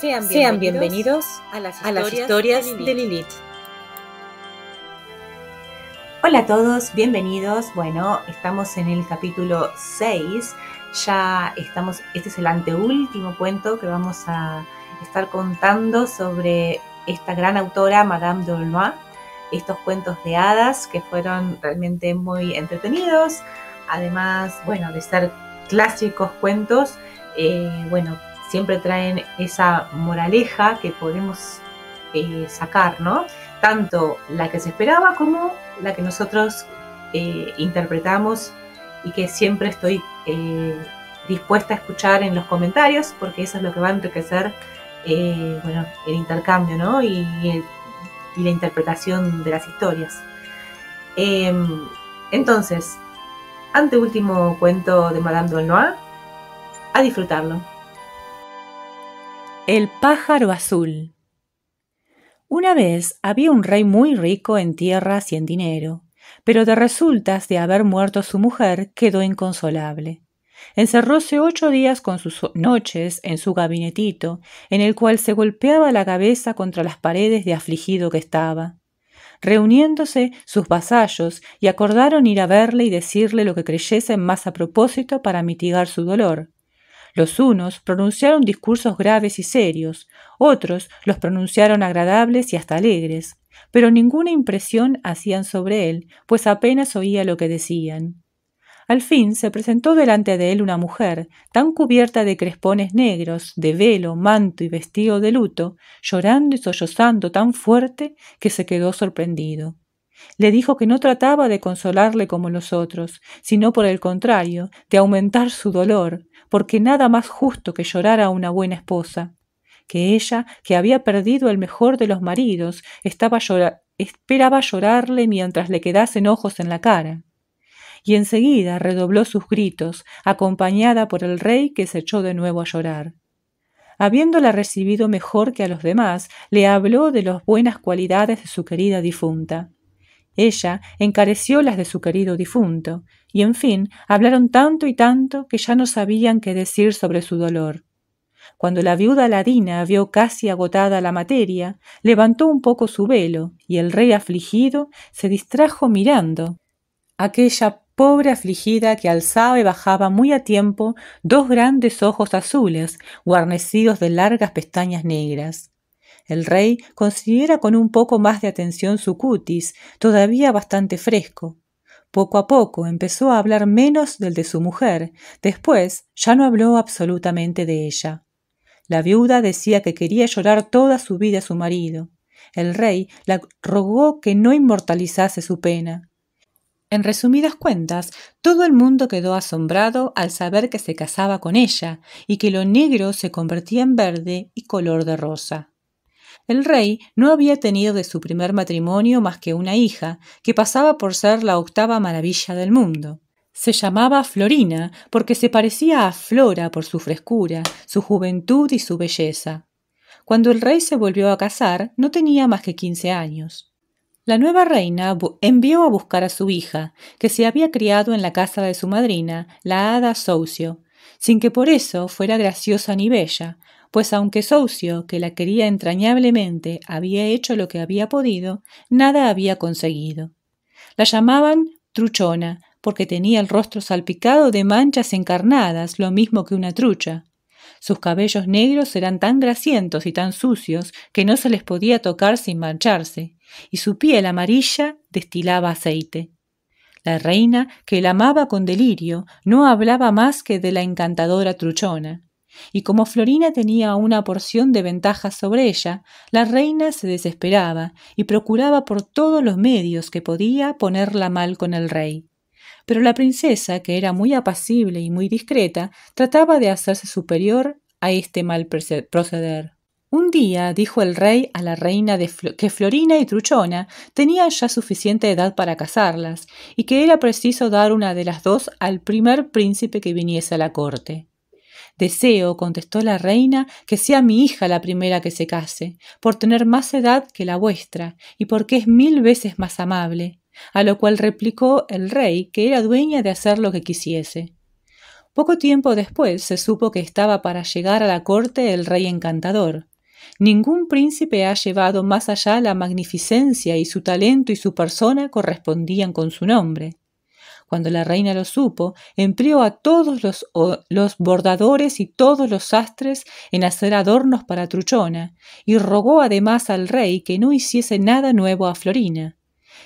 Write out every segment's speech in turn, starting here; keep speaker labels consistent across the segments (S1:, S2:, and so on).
S1: Sean bienvenidos, a, las historias de Lilith. Hola a todos, bienvenidos. Bueno, estamos en el capítulo 6. Ya estamos, este es el anteúltimo cuento que vamos a estar contando sobre esta gran autora, Madame d'Aulnois. Estos cuentos de hadas que fueron realmente muy entretenidos. Además, bueno, de ser clásicos cuentos, eh, bueno, siempre traen esa moraleja que podemos eh, sacar, ¿no? Tanto la que se esperaba como la que nosotros eh, interpretamos y que siempre estoy eh, dispuesta a escuchar en los comentarios porque eso es lo que va a enriquecer el intercambio y, la interpretación de las historias. Em, entonces, ante último cuento de Madame Noir, a disfrutarlo. El pájaro azul. Una vez había un rey muy rico en tierras y en dinero, pero de resultas de haber muerto su mujer quedó inconsolable. Encerróse ocho días con sus noches en su gabinetito, en el cual se golpeaba la cabeza contra las paredes de afligido que estaba. Reuniéndose sus vasallos y acordaron ir a verle y decirle lo que creyesen más a propósito para mitigar su dolor. Los unos pronunciaron discursos graves y serios, otros los pronunciaron agradables y hasta alegres, pero ninguna impresión hacían sobre él, pues apenas oía lo que decían. Al fin se presentó delante de él una mujer, tan cubierta de crespones negros, de velo, manto y vestido de luto, llorando y sollozando tan fuerte que se quedó sorprendido. Le dijo que no trataba de consolarle como los otros, sino por el contrario, de aumentar su dolor, porque nada más justo que llorar a una buena esposa, que ella, que había perdido el mejor de los maridos, estaba esperaba llorarle mientras le quedasen ojos en la cara. Y enseguida redobló sus gritos, acompañada por el rey que se echó de nuevo a llorar. Habiéndola recibido mejor que a los demás, le habló de las buenas cualidades de su querida difunta. Ella encareció las de su querido difunto, y en fin, hablaron tanto y tanto que ya no sabían qué decir sobre su dolor. Cuando la viuda ladina vio casi agotada la materia, levantó un poco su velo, y el rey afligido se distrajo mirando. Aquella pobre afligida que alzaba y bajaba muy a tiempo dos grandes ojos azules, guarnecidos de largas pestañas negras. El rey considera con un poco más de atención su cutis, todavía bastante fresco, poco a poco empezó a hablar menos del de su mujer. Después ya no habló absolutamente de ella. La viuda decía que quería llorar toda su vida a su marido. El rey la rogó que no inmortalizase su pena. En resumidas cuentas, todo el mundo quedó asombrado al saber que se casaba con ella y que lo negro se convertía en verde y color de rosa. El rey no había tenido de su primer matrimonio más que una hija, que pasaba por ser la octava maravilla del mundo. Se llamaba Florina porque se parecía a Flora por su frescura, su juventud y su belleza. Cuando el rey se volvió a casar, no tenía más que quince años. La nueva reina envió a buscar a su hija, que se había criado en la casa de su madrina, la hada Socio, sin que por eso fuera graciosa ni bella, pues aunque socio que la quería entrañablemente, había hecho lo que había podido, nada había conseguido. La llamaban truchona, porque tenía el rostro salpicado de manchas encarnadas, lo mismo que una trucha. Sus cabellos negros eran tan grasientos y tan sucios que no se les podía tocar sin mancharse, y su piel amarilla destilaba aceite. La reina, que la amaba con delirio, no hablaba más que de la encantadora truchona y como Florina tenía una porción de ventaja sobre ella, la reina se desesperaba y procuraba por todos los medios que podía ponerla mal con el rey. Pero la princesa, que era muy apacible y muy discreta, trataba de hacerse superior a este mal proceder. Un día dijo el rey a la reina de que Florina y Truchona tenían ya suficiente edad para casarlas y que era preciso dar una de las dos al primer príncipe que viniese a la corte. Deseo, contestó la reina, que sea mi hija la primera que se case, por tener más edad que la vuestra, y porque es mil veces más amable. A lo cual replicó el rey que era dueña de hacer lo que quisiese. Poco tiempo después se supo que estaba para llegar a la corte el rey encantador. Ningún príncipe ha llevado más allá la magnificencia y su talento y su persona correspondían con su nombre. Cuando la reina lo supo, empleó a todos los, bordadores y todos los sastres en hacer adornos para Truchona, y rogó además al rey que no hiciese nada nuevo a Florina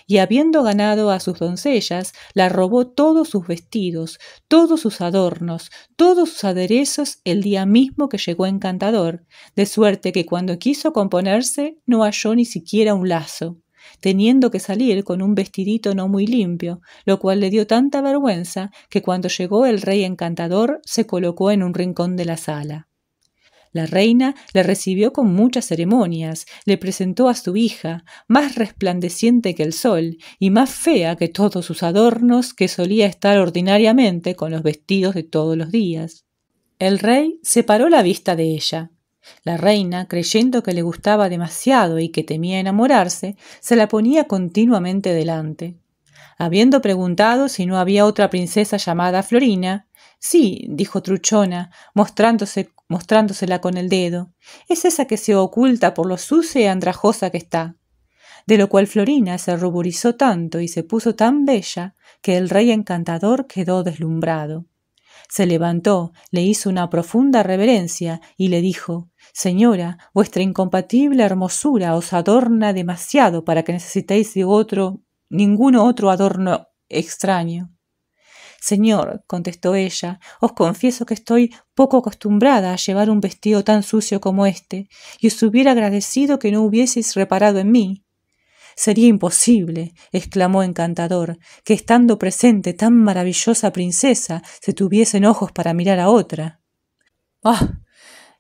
S1: y habiendo ganado a sus doncellas, la robó todos sus vestidos, todos sus adornos, todos sus aderezos el día mismo que llegó Encantador, de suerte que cuando quiso componerse no halló ni siquiera un lazo teniendo que salir con un vestidito no muy limpio, lo cual le dio tanta vergüenza que cuando llegó el rey encantador se colocó en un rincón de la sala. La reina le recibió con muchas ceremonias, le presentó a su hija, más resplandeciente que el sol y más fea que todos sus adornos que solía estar ordinariamente con los vestidos de todos los días. El rey separó la vista de ella, la reina, creyendo que le gustaba demasiado y que temía enamorarse, se la ponía continuamente delante. Habiendo preguntado si no había otra princesa llamada Florina, sí, dijo Truchona, mostrándose, mostrándosela con el dedo, es esa que se oculta por lo sucia y andrajosa que está. De lo cual Florina se ruborizó tanto y se puso tan bella que el rey encantador quedó deslumbrado se levantó, le hizo una profunda reverencia y le dijo Señora, vuestra incompatible hermosura os adorna demasiado para que necesitéis de otro ninguno otro adorno extraño. Señor, contestó ella, os confieso que estoy poco acostumbrada a llevar un vestido tan sucio como este, y os hubiera agradecido que no hubieseis reparado en mí. Sería imposible, exclamó encantador, que estando presente tan maravillosa princesa se tuviesen ojos para mirar a otra. Ah,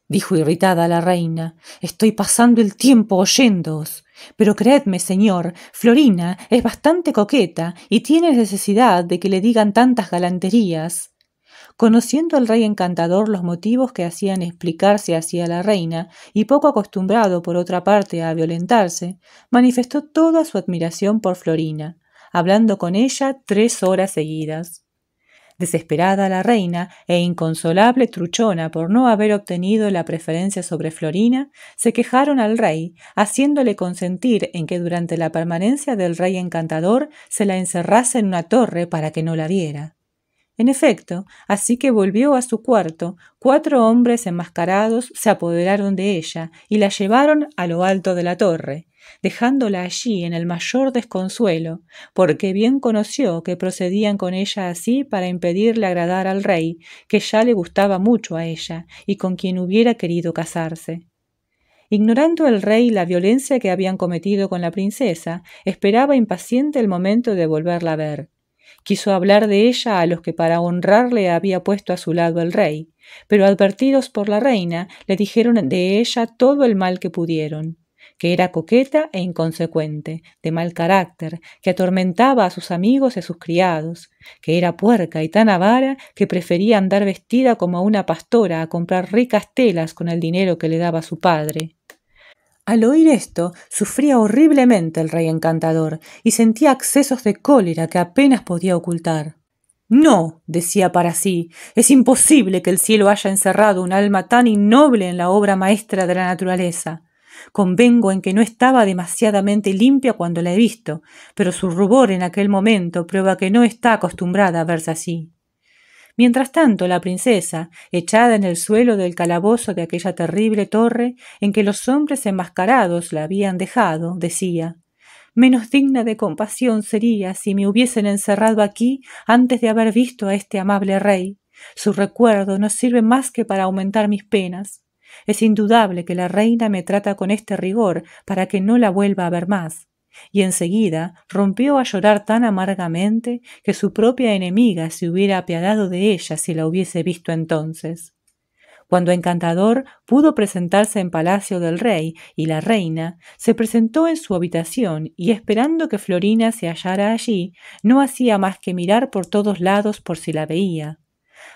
S1: dijo irritada la reina, estoy pasando el tiempo oyéndoos. Pero creedme, señor, Florina es bastante coqueta y tiene necesidad de que le digan tantas galanterías. Conociendo al rey encantador los motivos que hacían explicarse hacia la reina, y poco acostumbrado por otra parte a violentarse, manifestó toda su admiración por Florina, hablando con ella tres horas seguidas. Desesperada la reina e inconsolable Truchona por no haber obtenido la preferencia sobre Florina, se quejaron al rey, haciéndole consentir en que durante la permanencia del rey encantador se la encerrase en una torre para que no la viera. En efecto, así que volvió a su cuarto, cuatro hombres enmascarados se apoderaron de ella y la llevaron a lo alto de la torre, dejándola allí en el mayor desconsuelo, porque bien conoció que procedían con ella así para impedirle agradar al rey, que ya le gustaba mucho a ella y con quien hubiera querido casarse. Ignorando el rey la violencia que habían cometido con la princesa, esperaba impaciente el momento de volverla a ver. Quiso hablar de ella a los que para honrarle había puesto a su lado el rey, pero advertidos por la reina, le dijeron de ella todo el mal que pudieron que era coqueta e inconsecuente, de mal carácter, que atormentaba a sus amigos y a sus criados, que era puerca y tan avara que prefería andar vestida como una pastora a comprar ricas telas con el dinero que le daba su padre, al oír esto, sufría horriblemente el rey encantador y sentía accesos de cólera que apenas podía ocultar. No, decía para sí, es imposible que el cielo haya encerrado un alma tan innoble en la obra maestra de la naturaleza. Convengo en que no estaba demasiadamente limpia cuando la he visto, pero su rubor en aquel momento prueba que no está acostumbrada a verse así. Mientras tanto, la princesa, echada en el suelo del calabozo de aquella terrible torre en que los hombres enmascarados la habían dejado, decía Menos digna de compasión sería si me hubiesen encerrado aquí antes de haber visto a este amable rey. Su recuerdo no sirve más que para aumentar mis penas. Es indudable que la reina me trata con este rigor para que no la vuelva a ver más y enseguida rompió a llorar tan amargamente que su propia enemiga se hubiera apiadado de ella si la hubiese visto entonces. Cuando Encantador pudo presentarse en palacio del rey y la reina, se presentó en su habitación y esperando que Florina se hallara allí, no hacía más que mirar por todos lados por si la veía.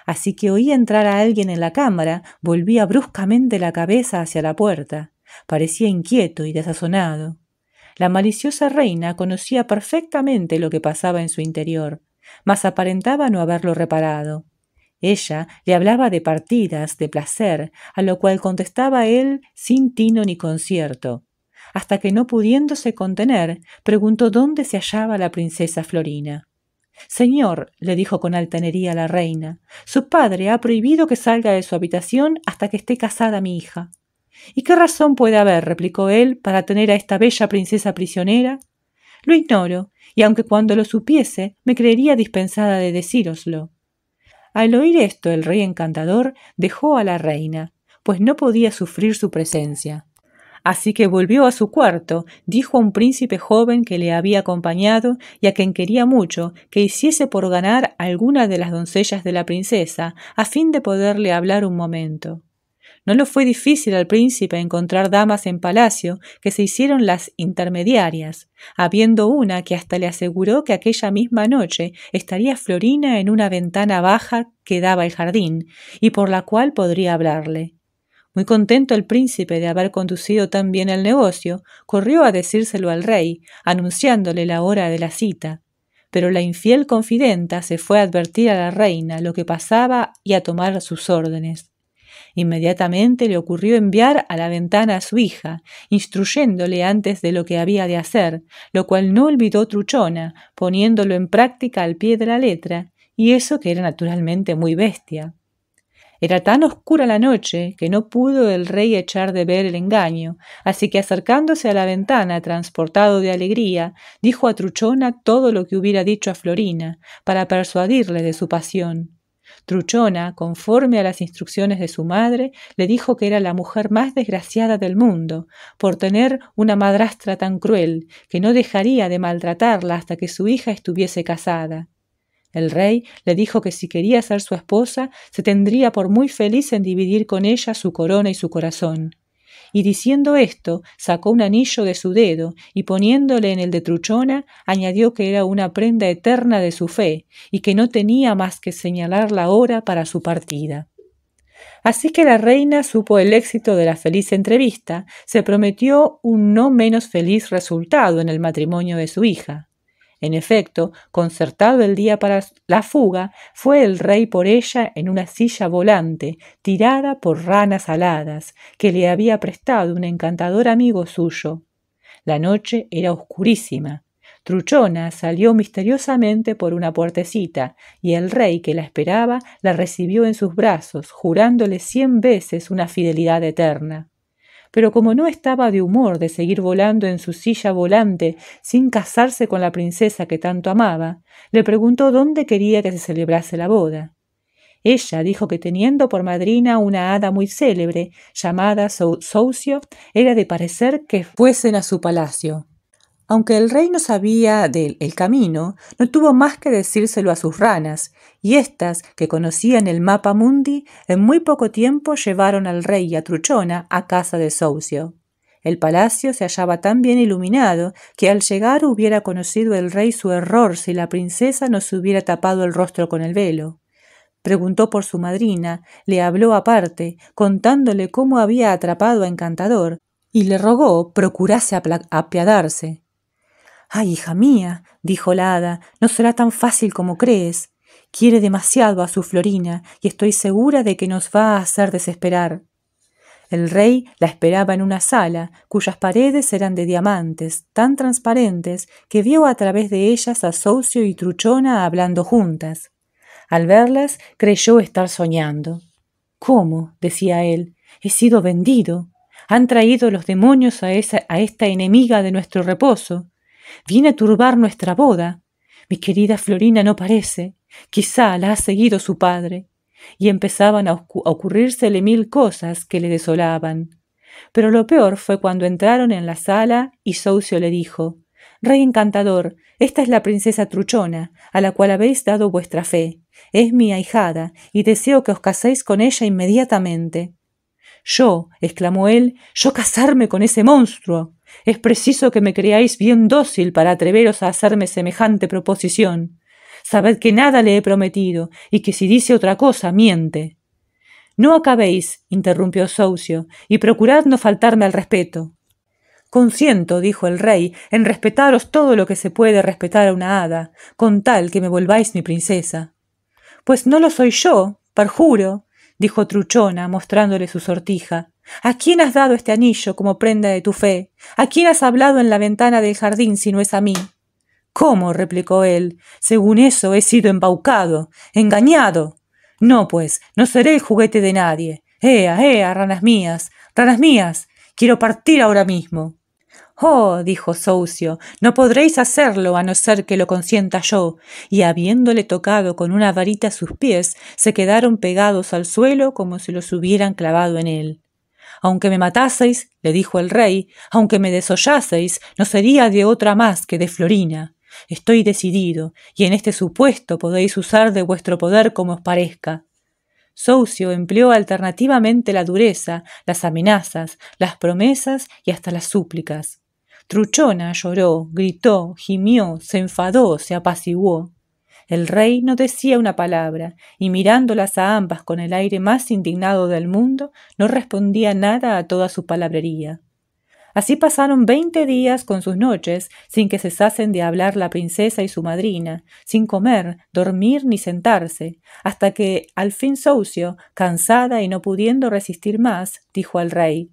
S1: Así que oí entrar a alguien en la cámara, volvía bruscamente la cabeza hacia la puerta. Parecía inquieto y desazonado. La maliciosa reina conocía perfectamente lo que pasaba en su interior, mas aparentaba no haberlo reparado. Ella le hablaba de partidas, de placer, a lo cual contestaba él sin tino ni concierto, hasta que no pudiéndose contener, preguntó dónde se hallaba la princesa Florina. Señor, le dijo con altanería la reina, su padre ha prohibido que salga de su habitación hasta que esté casada mi hija. ¿Y qué razón puede haber? replicó él, para tener a esta bella princesa prisionera. Lo ignoro, y aunque cuando lo supiese, me creería dispensada de decíroslo. Al oír esto, el rey encantador dejó a la reina, pues no podía sufrir su presencia. Así que volvió a su cuarto, dijo a un príncipe joven que le había acompañado y a quien quería mucho que hiciese por ganar alguna de las doncellas de la princesa, a fin de poderle hablar un momento. No le fue difícil al príncipe encontrar damas en palacio que se hicieron las intermediarias, habiendo una que hasta le aseguró que aquella misma noche estaría Florina en una ventana baja que daba al jardín, y por la cual podría hablarle. Muy contento el príncipe de haber conducido tan bien el negocio, corrió a decírselo al rey, anunciándole la hora de la cita. Pero la infiel confidenta se fue a advertir a la reina lo que pasaba y a tomar sus órdenes. Inmediatamente le ocurrió enviar a la ventana a su hija, instruyéndole antes de lo que había de hacer, lo cual no olvidó Truchona, poniéndolo en práctica al pie de la letra, y eso que era naturalmente muy bestia. Era tan oscura la noche que no pudo el rey echar de ver el engaño, así que acercándose a la ventana, transportado de alegría, dijo a Truchona todo lo que hubiera dicho a Florina, para persuadirle de su pasión. Truchona, conforme a las instrucciones de su madre, le dijo que era la mujer más desgraciada del mundo, por tener una madrastra tan cruel, que no dejaría de maltratarla hasta que su hija estuviese casada. El rey le dijo que si quería ser su esposa, se tendría por muy feliz en dividir con ella su corona y su corazón. Y diciendo esto, sacó un anillo de su dedo, y poniéndole en el de Truchona, añadió que era una prenda eterna de su fe, y que no tenía más que señalar la hora para su partida. Así que la reina supo el éxito de la feliz entrevista, se prometió un no menos feliz resultado en el matrimonio de su hija. En efecto, concertado el día para la fuga, fue el rey por ella en una silla volante, tirada por ranas aladas, que le había prestado un encantador amigo suyo. La noche era oscurísima. Truchona salió misteriosamente por una puertecita, y el rey que la esperaba la recibió en sus brazos, jurándole cien veces una fidelidad eterna pero como no estaba de humor de seguir volando en su silla volante sin casarse con la princesa que tanto amaba, le preguntó dónde quería que se celebrase la boda. Ella dijo que teniendo por madrina una hada muy célebre, llamada Sousio, era de parecer que fuesen a su palacio, aunque el rey no sabía del el camino, no tuvo más que decírselo a sus ranas, y éstas, que conocían el mapa mundi, en muy poco tiempo llevaron al rey y a Truchona a casa de Soucio. El palacio se hallaba tan bien iluminado que al llegar hubiera conocido el rey su error si la princesa no se hubiera tapado el rostro con el velo. Preguntó por su madrina, le habló aparte, contándole cómo había atrapado a Encantador, y le rogó procurase apiadarse. Ay, hija mía, dijo la hada, no será tan fácil como crees. Quiere demasiado a su Florina, y estoy segura de que nos va a hacer desesperar. El rey la esperaba en una sala, cuyas paredes eran de diamantes, tan transparentes que vio a través de ellas a Socio y Truchona hablando juntas. Al verlas, creyó estar soñando. ¿Cómo? decía él, he sido vendido. Han traído los demonios a, esa, a esta enemiga de nuestro reposo viene a turbar nuestra boda. Mi querida Florina no parece. Quizá la ha seguido su padre. Y empezaban a, ocurrírsele mil cosas que le desolaban. Pero lo peor fue cuando entraron en la sala y Soucio le dijo Rey encantador, esta es la princesa Truchona, a la cual habéis dado vuestra fe. Es mi ahijada, y deseo que os caséis con ella inmediatamente. Yo, exclamó él, yo casarme con ese monstruo es preciso que me creáis bien dócil para atreveros a hacerme semejante proposición. Sabed que nada le he prometido, y que si dice otra cosa, miente. No acabéis, interrumpió socio y procurad no faltarme al respeto. Consiento, dijo el rey, en respetaros todo lo que se puede respetar a una hada, con tal que me volváis mi princesa. Pues no lo soy yo, perjuro, dijo Truchona, mostrándole su sortija. ¿A quién has dado este anillo como prenda de tu fe? ¿A quién has hablado en la ventana del jardín si no es a mí? ¿Cómo? replicó él. Según eso he sido embaucado, engañado. No, pues, no seré el juguete de nadie. Ea, ea, ranas mías, ranas mías, quiero partir ahora mismo. Oh, dijo Soucio, no podréis hacerlo a no ser que lo consienta yo. Y habiéndole tocado con una varita sus pies, se quedaron pegados al suelo como si los hubieran clavado en él. Aunque me mataseis, le dijo el rey, aunque me desollaseis, no sería de otra más que de Florina. Estoy decidido, y en este supuesto podéis usar de vuestro poder como os parezca. Soucio empleó alternativamente la dureza, las amenazas, las promesas y hasta las súplicas. Truchona lloró, gritó, gimió, se enfadó, se apaciguó. El rey no decía una palabra, y mirándolas a ambas con el aire más indignado del mundo, no respondía nada a toda su palabrería. Así pasaron veinte días con sus noches, sin que cesasen de hablar la princesa y su madrina, sin comer, dormir ni sentarse, hasta que, al fin Soucio, cansada y no pudiendo resistir más, dijo al rey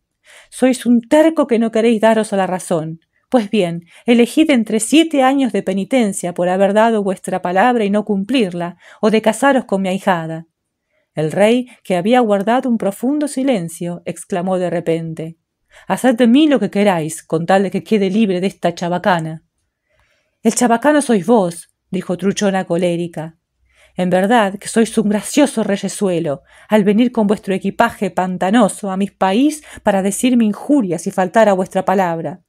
S1: Sois un terco que no queréis daros a la razón. Pues bien, elegid entre siete años de penitencia por haber dado vuestra palabra y no cumplirla, o de casaros con mi ahijada. El rey, que había guardado un profundo silencio, exclamó de repente Haced de mí lo que queráis, con tal de que quede libre de esta chabacana. El chabacano sois vos, dijo Truchona colérica. En verdad que sois un gracioso reyesuelo, al venir con vuestro equipaje pantanoso a mis país para decirme injurias y faltar a vuestra palabra.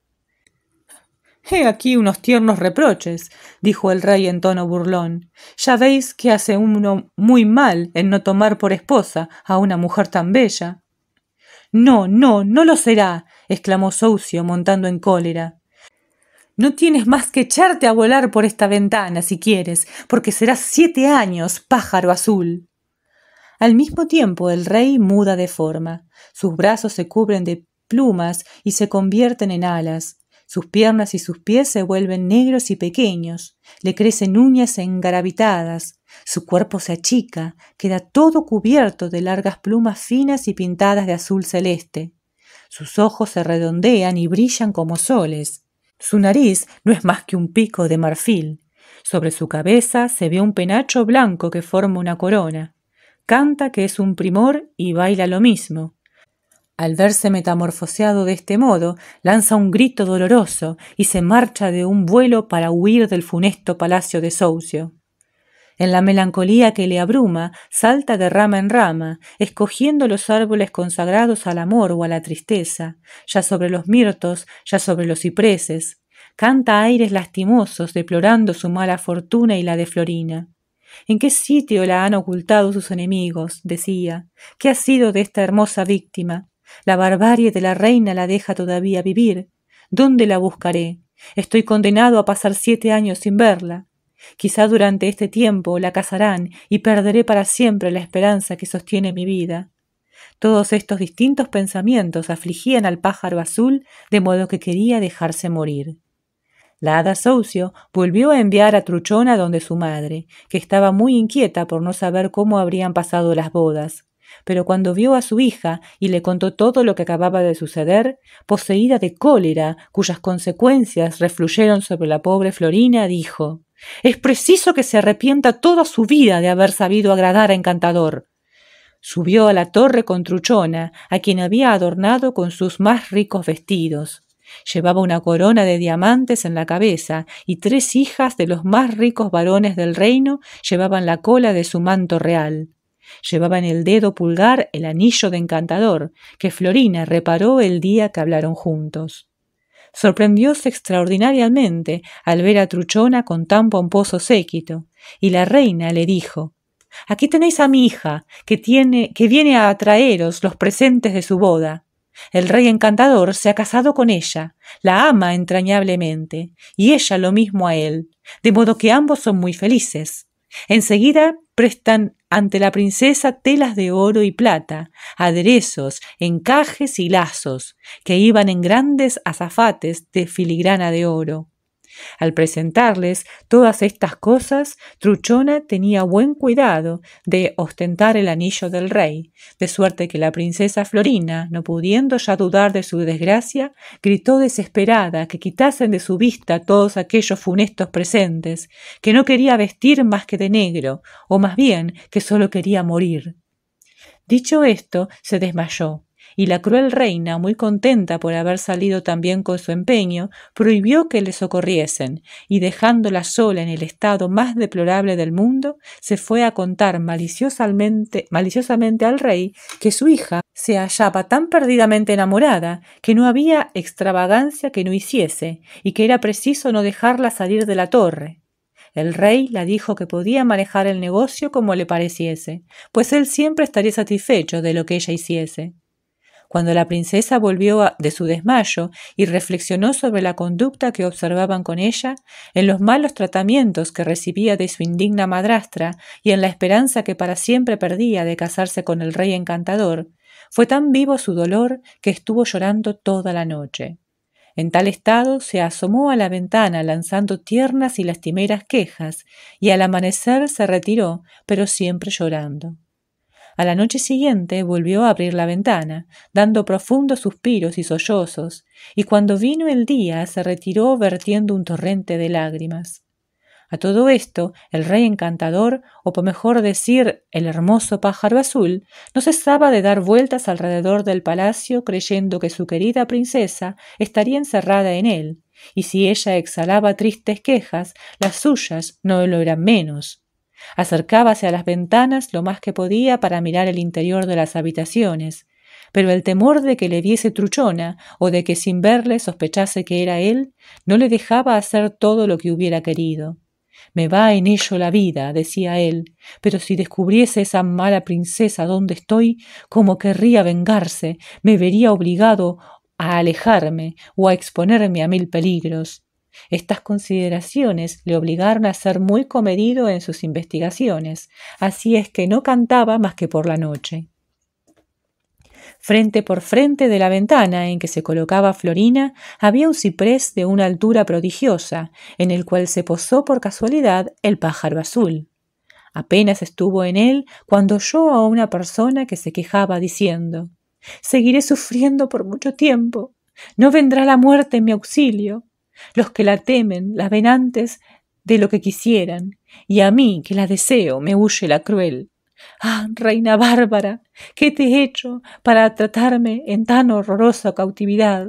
S1: He aquí unos tiernos reproches, dijo el rey en tono burlón. Ya veis que hace uno muy mal en no tomar por esposa a una mujer tan bella. No, no, no lo será, exclamó Soucio, montando en cólera. No tienes más que echarte a volar por esta ventana si quieres, porque serás siete años, pájaro azul. Al mismo tiempo el rey muda de forma. Sus brazos se cubren de plumas y se convierten en alas. Sus piernas y sus pies se vuelven negros y pequeños, le crecen uñas engarabitadas, su cuerpo se achica, queda todo cubierto de largas plumas finas y pintadas de azul celeste. Sus ojos se redondean y brillan como soles. Su nariz no es más que un pico de marfil. Sobre su cabeza se ve un penacho blanco que forma una corona. Canta que es un primor y baila lo mismo. Al verse metamorfoseado de este modo, lanza un grito doloroso y se marcha de un vuelo para huir del funesto palacio de Soucio. En la melancolía que le abruma, salta de rama en rama, escogiendo los árboles consagrados al amor o a la tristeza, ya sobre los mirtos, ya sobre los cipreses. Canta aires lastimosos, deplorando su mala fortuna y la de Florina. ¿En qué sitio la han ocultado sus enemigos? decía. ¿Qué ha sido de esta hermosa víctima? La barbarie de la reina la deja todavía vivir. ¿Dónde la buscaré? Estoy condenado a pasar siete años sin verla. Quizá durante este tiempo la casarán y perderé para siempre la esperanza que sostiene mi vida. Todos estos distintos pensamientos afligían al pájaro azul de modo que quería dejarse morir. La hada Saucio volvió a enviar a Truchona donde su madre, que estaba muy inquieta por no saber cómo habrían pasado las bodas, pero cuando vio a su hija y le contó todo lo que acababa de suceder, poseída de cólera, cuyas consecuencias refluyeron sobre la pobre Florina, dijo Es preciso que se arrepienta toda su vida de haber sabido agradar a Encantador. Subió a la torre con Truchona, a quien había adornado con sus más ricos vestidos. Llevaba una corona de diamantes en la cabeza y tres hijas de los más ricos varones del reino llevaban la cola de su manto real. Llevaba en el dedo pulgar el anillo de encantador, que Florina reparó el día que hablaron juntos. Sorprendióse extraordinariamente al ver a Truchona con tan pomposo séquito, y la reina le dijo Aquí tenéis a mi hija, que, tiene, que viene a traeros los presentes de su boda. El rey encantador se ha casado con ella, la ama entrañablemente, y ella lo mismo a él, de modo que ambos son muy felices. Enseguida prestan ante la princesa telas de oro y plata, aderezos, encajes y lazos, que iban en grandes azafates de filigrana de oro. Al presentarles todas estas cosas, Truchona tenía buen cuidado de ostentar el anillo del rey, de suerte que la princesa Florina, no pudiendo ya dudar de su desgracia, gritó desesperada que quitasen de su vista todos aquellos funestos presentes, que no quería vestir más que de negro, o más bien que solo quería morir. Dicho esto, se desmayó y la cruel reina, muy contenta por haber salido tan bien con su empeño, prohibió que le socorriesen, y dejándola sola en el estado más deplorable del mundo, se fue a contar maliciosamente, maliciosamente al rey que su hija se hallaba tan perdidamente enamorada que no había extravagancia que no hiciese, y que era preciso no dejarla salir de la torre, el rey la dijo que podía manejar el negocio como le pareciese, pues él siempre estaría satisfecho de lo que ella hiciese. Cuando la princesa volvió de su desmayo y reflexionó sobre la conducta que observaban con ella, en los malos tratamientos que recibía de su indigna madrastra y en la esperanza que para siempre perdía de casarse con el rey encantador, fue tan vivo su dolor que estuvo llorando toda la noche. En tal estado se asomó a la ventana lanzando tiernas y lastimeras quejas, y al amanecer se retiró, pero siempre llorando. A la noche siguiente volvió a abrir la ventana, dando profundos suspiros y sollozos, y cuando vino el día se retiró vertiendo un torrente de lágrimas. A todo esto, el rey encantador, o por mejor decir, el hermoso pájaro azul, no cesaba de dar vueltas alrededor del palacio creyendo que su querida princesa estaría encerrada en él, y si ella exhalaba tristes quejas, las suyas no lo eran menos. Acercábase a las ventanas lo más que podía para mirar el interior de las habitaciones, pero el temor de que le viese truchona o de que sin verle sospechase que era él no le dejaba hacer todo lo que hubiera querido. Me va en ello la vida, decía él, pero si descubriese esa mala princesa donde estoy, como querría vengarse, me vería obligado a alejarme o a exponerme a mil peligros. Estas consideraciones le obligaron a ser muy comedido en sus investigaciones, así es que no cantaba más que por la noche. Frente por frente de la ventana en que se colocaba Florina había un ciprés de una altura prodigiosa, en el cual se posó por casualidad el pájaro azul. Apenas estuvo en él cuando oyó a una persona que se quejaba diciendo Seguiré sufriendo por mucho tiempo. No vendrá la muerte en mi auxilio los que la temen, la ven antes de lo que quisieran, y a mí, que la deseo, me huye la cruel. Ah, reina bárbara, ¿qué te he hecho para tratarme en tan horrorosa cautividad?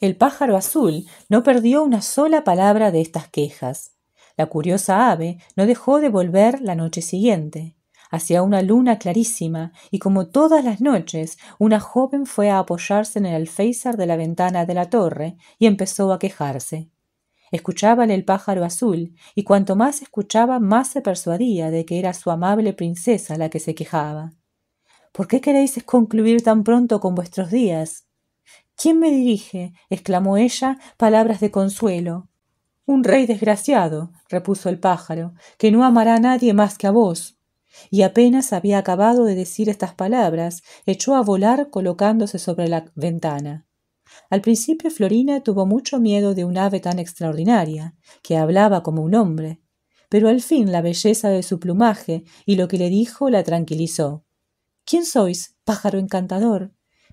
S1: El pájaro azul no perdió una sola palabra de estas quejas. La curiosa ave no dejó de volver la noche siguiente hacia una luna clarísima, y como todas las noches, una joven fue a apoyarse en el alféizar de la ventana de la torre y empezó a quejarse. Escuchábale el pájaro azul, y cuanto más escuchaba, más se persuadía de que era su amable princesa la que se quejaba. ¿Por qué queréis concluir tan pronto con vuestros días? ¿Quién me dirige? exclamó ella, palabras de consuelo. Un rey desgraciado, repuso el pájaro, que no amará a nadie más que a vos. Y apenas había acabado de decir estas palabras, echó a volar colocándose sobre la ventana. Al principio Florina tuvo mucho miedo de un ave tan extraordinaria, que hablaba como un hombre, pero al fin la belleza de su plumaje y lo que le dijo la tranquilizó. ¿Quién sois, pájaro encantador?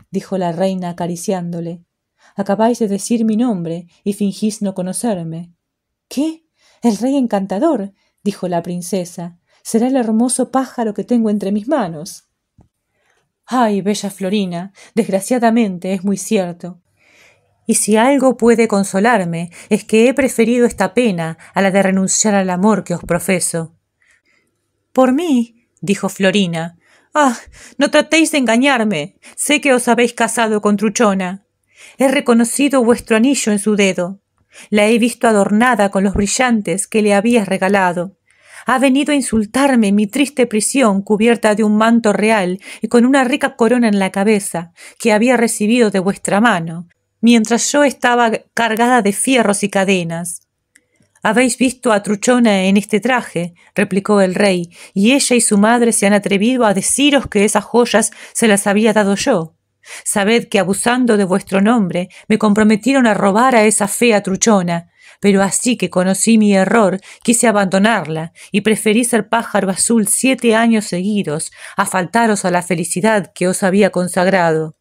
S1: dijo la reina acariciándole. Acabáis de decir mi nombre y fingís no conocerme. ¿Qué? El rey encantador, dijo la princesa, será el hermoso pájaro que tengo entre mis manos. Ay, bella Florina, desgraciadamente es muy cierto. Y si algo puede consolarme es que he preferido esta pena a la de renunciar al amor que os profeso. Por mí, dijo Florina, ah, no tratéis de engañarme. Sé que os habéis casado con Truchona. He reconocido vuestro anillo en su dedo. La he visto adornada con los brillantes que le habías regalado. Ha venido a insultarme mi triste prisión cubierta de un manto real y con una rica corona en la cabeza que había recibido de vuestra mano, mientras yo estaba cargada de fierros y cadenas. Habéis visto a Truchona en este traje, replicó el rey, y ella y su madre se han atrevido a deciros que esas joyas se las había dado yo. Sabed que abusando de vuestro nombre, me comprometieron a robar a esa fea Truchona, pero así que conocí mi error, quise abandonarla y preferí ser pájaro azul siete años seguidos, a faltaros a la felicidad que os había consagrado.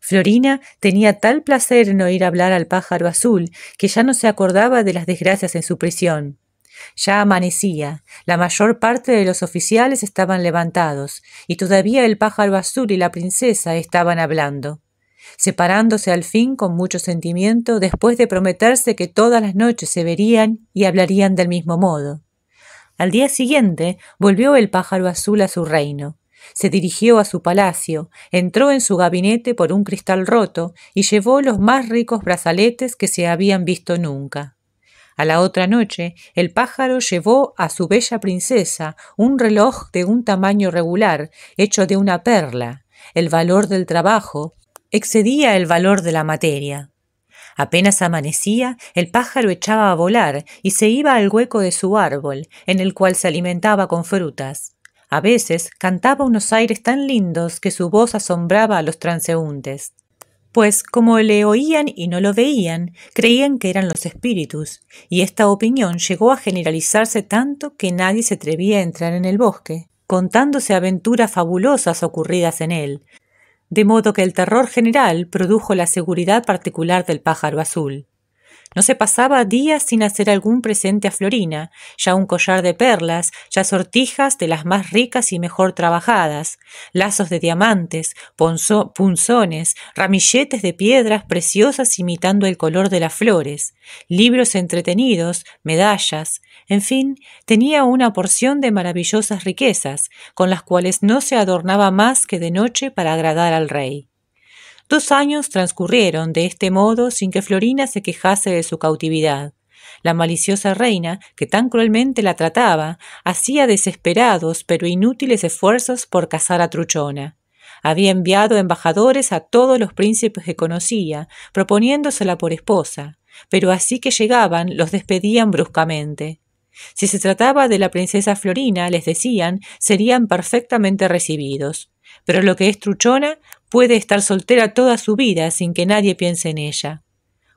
S1: Florina tenía tal placer en oír hablar al pájaro azul que ya no se acordaba de las desgracias en su prisión. Ya amanecía, la mayor parte de los oficiales estaban levantados, y todavía el pájaro azul y la princesa estaban hablando separándose al fin con mucho sentimiento después de prometerse que todas las noches se verían y hablarían del mismo modo. Al día siguiente volvió el pájaro azul a su reino. Se dirigió a su palacio, entró en su gabinete por un cristal roto y llevó los más ricos brazaletes que se habían visto nunca. A la otra noche, el pájaro llevó a su bella princesa un reloj de un tamaño regular, hecho de una perla, el valor del trabajo, excedía el valor de la materia. Apenas amanecía, el pájaro echaba a volar y se iba al hueco de su árbol, en el cual se alimentaba con frutas. A veces cantaba unos aires tan lindos que su voz asombraba a los transeúntes. Pues como le oían y no lo veían, creían que eran los espíritus, y esta opinión llegó a generalizarse tanto que nadie se atrevía a entrar en el bosque, contándose aventuras fabulosas ocurridas en él, de modo que el terror general produjo la seguridad particular del pájaro azul. No se pasaba días sin hacer algún presente a Florina, ya un collar de perlas, ya sortijas de las más ricas y mejor trabajadas, lazos de diamantes, punzones, ramilletes de piedras preciosas imitando el color de las flores, libros entretenidos, medallas, en fin, tenía una porción de maravillosas riquezas, con las cuales no se adornaba más que de noche para agradar al rey. Dos años transcurrieron de este modo sin que Florina se quejase de su cautividad. La maliciosa reina, que tan cruelmente la trataba, hacía desesperados pero inútiles esfuerzos por cazar a Truchona. Había enviado embajadores a todos los príncipes que conocía, proponiéndosela por esposa, pero así que llegaban los despedían bruscamente. Si se trataba de la princesa Florina, les decían, serían perfectamente recibidos. Pero lo que es truchona puede estar soltera toda su vida sin que nadie piense en ella.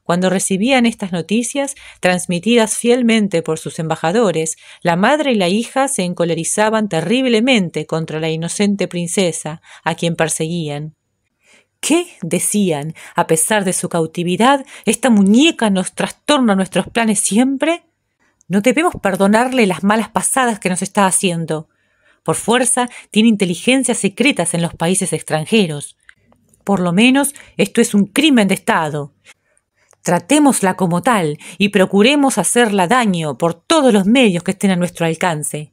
S1: Cuando recibían estas noticias, transmitidas fielmente por sus embajadores, la madre y la hija se encolerizaban terriblemente contra la inocente princesa, a quien perseguían. ¿Qué? decían, a pesar de su cautividad, esta muñeca nos trastorna nuestros planes siempre. No debemos perdonarle las malas pasadas que nos está haciendo. Por fuerza, tiene inteligencias secretas en los países extranjeros. Por lo menos, esto es un crimen de Estado. Tratémosla como tal y procuremos hacerla daño por todos los medios que estén a nuestro alcance.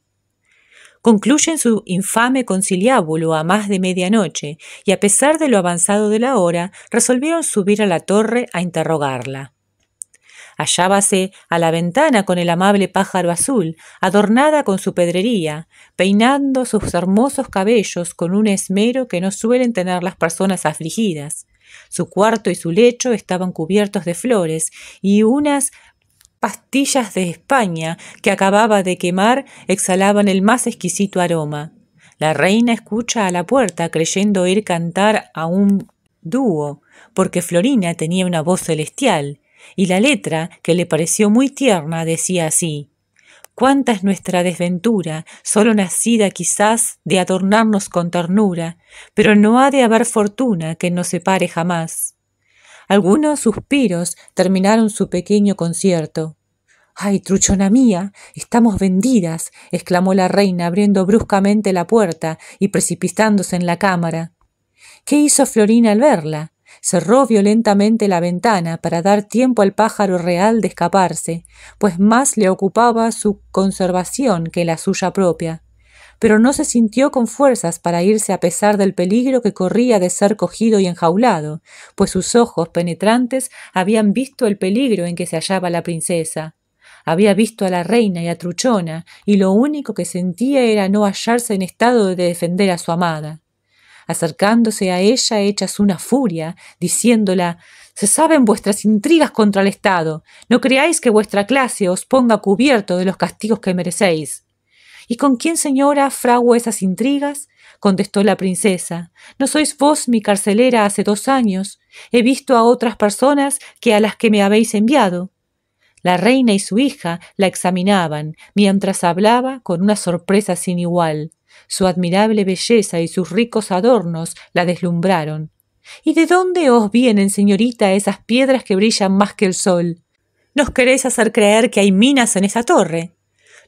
S1: Concluyen su infame conciliábulo a más de medianoche y a pesar de lo avanzado de la hora, resolvieron subir a la torre a interrogarla hallábase a la ventana con el amable pájaro azul, adornada con su pedrería, peinando sus hermosos cabellos con un esmero que no suelen tener las personas afligidas. Su cuarto y su lecho estaban cubiertos de flores y unas pastillas de España que acababa de quemar exhalaban el más exquisito aroma. La reina escucha a la puerta creyendo oír cantar a un dúo, porque Florina tenía una voz celestial, y la letra, que le pareció muy tierna, decía así Cuánta es nuestra desventura, solo nacida quizás de adornarnos con ternura, pero no ha de haber fortuna que nos separe jamás. Algunos suspiros terminaron su pequeño concierto. ¡Ay, truchona mía! ¡Estamos vendidas! exclamó la reina, abriendo bruscamente la puerta y precipitándose en la cámara. ¿Qué hizo Florina al verla? Cerró violentamente la ventana para dar tiempo al pájaro real de escaparse, pues más le ocupaba su conservación que la suya propia. Pero no se sintió con fuerzas para irse a pesar del peligro que corría de ser cogido y enjaulado, pues sus ojos penetrantes habían visto el peligro en que se hallaba la princesa. Había visto a la reina y a Truchona, y lo único que sentía era no hallarse en estado de defender a su amada. Acercándose a ella, hechas una furia, diciéndola Se saben vuestras intrigas contra el Estado. No creáis que vuestra clase os ponga cubierto de los castigos que merecéis. ¿Y con quién, señora, frago esas intrigas? contestó la princesa. ¿No sois vos mi carcelera hace dos años? He visto a otras personas que a las que me habéis enviado. La reina y su hija la examinaban mientras hablaba con una sorpresa sin igual. Su admirable belleza y sus ricos adornos la deslumbraron. ¿Y de dónde os vienen, señorita, esas piedras que brillan más que el sol? Nos queréis hacer creer que hay minas en esa torre.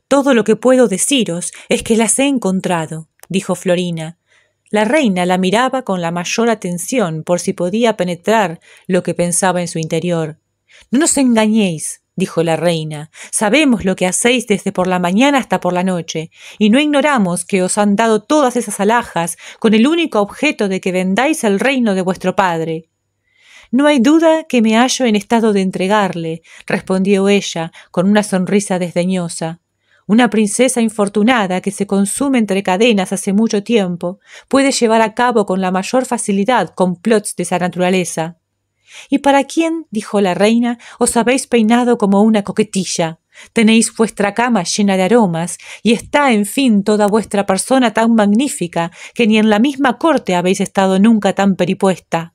S1: Todo lo que puedo deciros es que las he encontrado, dijo Florina. La reina la miraba con la mayor atención por si podía penetrar lo que pensaba en su interior. No nos engañéis, dijo la reina, sabemos lo que hacéis desde por la mañana hasta por la noche, y no ignoramos que os han dado todas esas alhajas con el único objeto de que vendáis el reino de vuestro padre. No hay duda que me hallo en estado de entregarle, respondió ella, con una sonrisa desdeñosa. Una princesa infortunada que se consume entre cadenas hace mucho tiempo puede llevar a cabo con la mayor facilidad complots de esa naturaleza. ¿Y para quién, dijo la reina, os habéis peinado como una coquetilla? Tenéis vuestra cama llena de aromas, y está, en fin, toda vuestra persona tan magnífica, que ni en la misma corte habéis estado nunca tan peripuesta.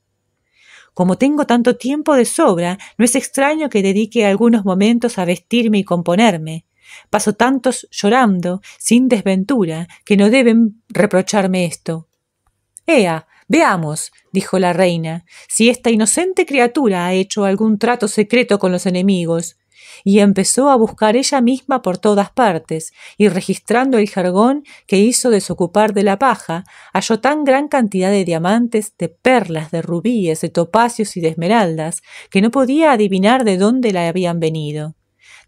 S1: Como tengo tanto tiempo de sobra, no es extraño que dedique algunos momentos a vestirme y componerme. Paso tantos llorando, sin desventura, que no deben reprocharme esto. Ea, Veamos, dijo la reina, si esta inocente criatura ha hecho algún trato secreto con los enemigos. Y empezó a buscar ella misma por todas partes, y registrando el jargón que hizo desocupar de la paja, halló tan gran cantidad de diamantes, de perlas, de rubíes, de topacios y de esmeraldas, que no podía adivinar de dónde la habían venido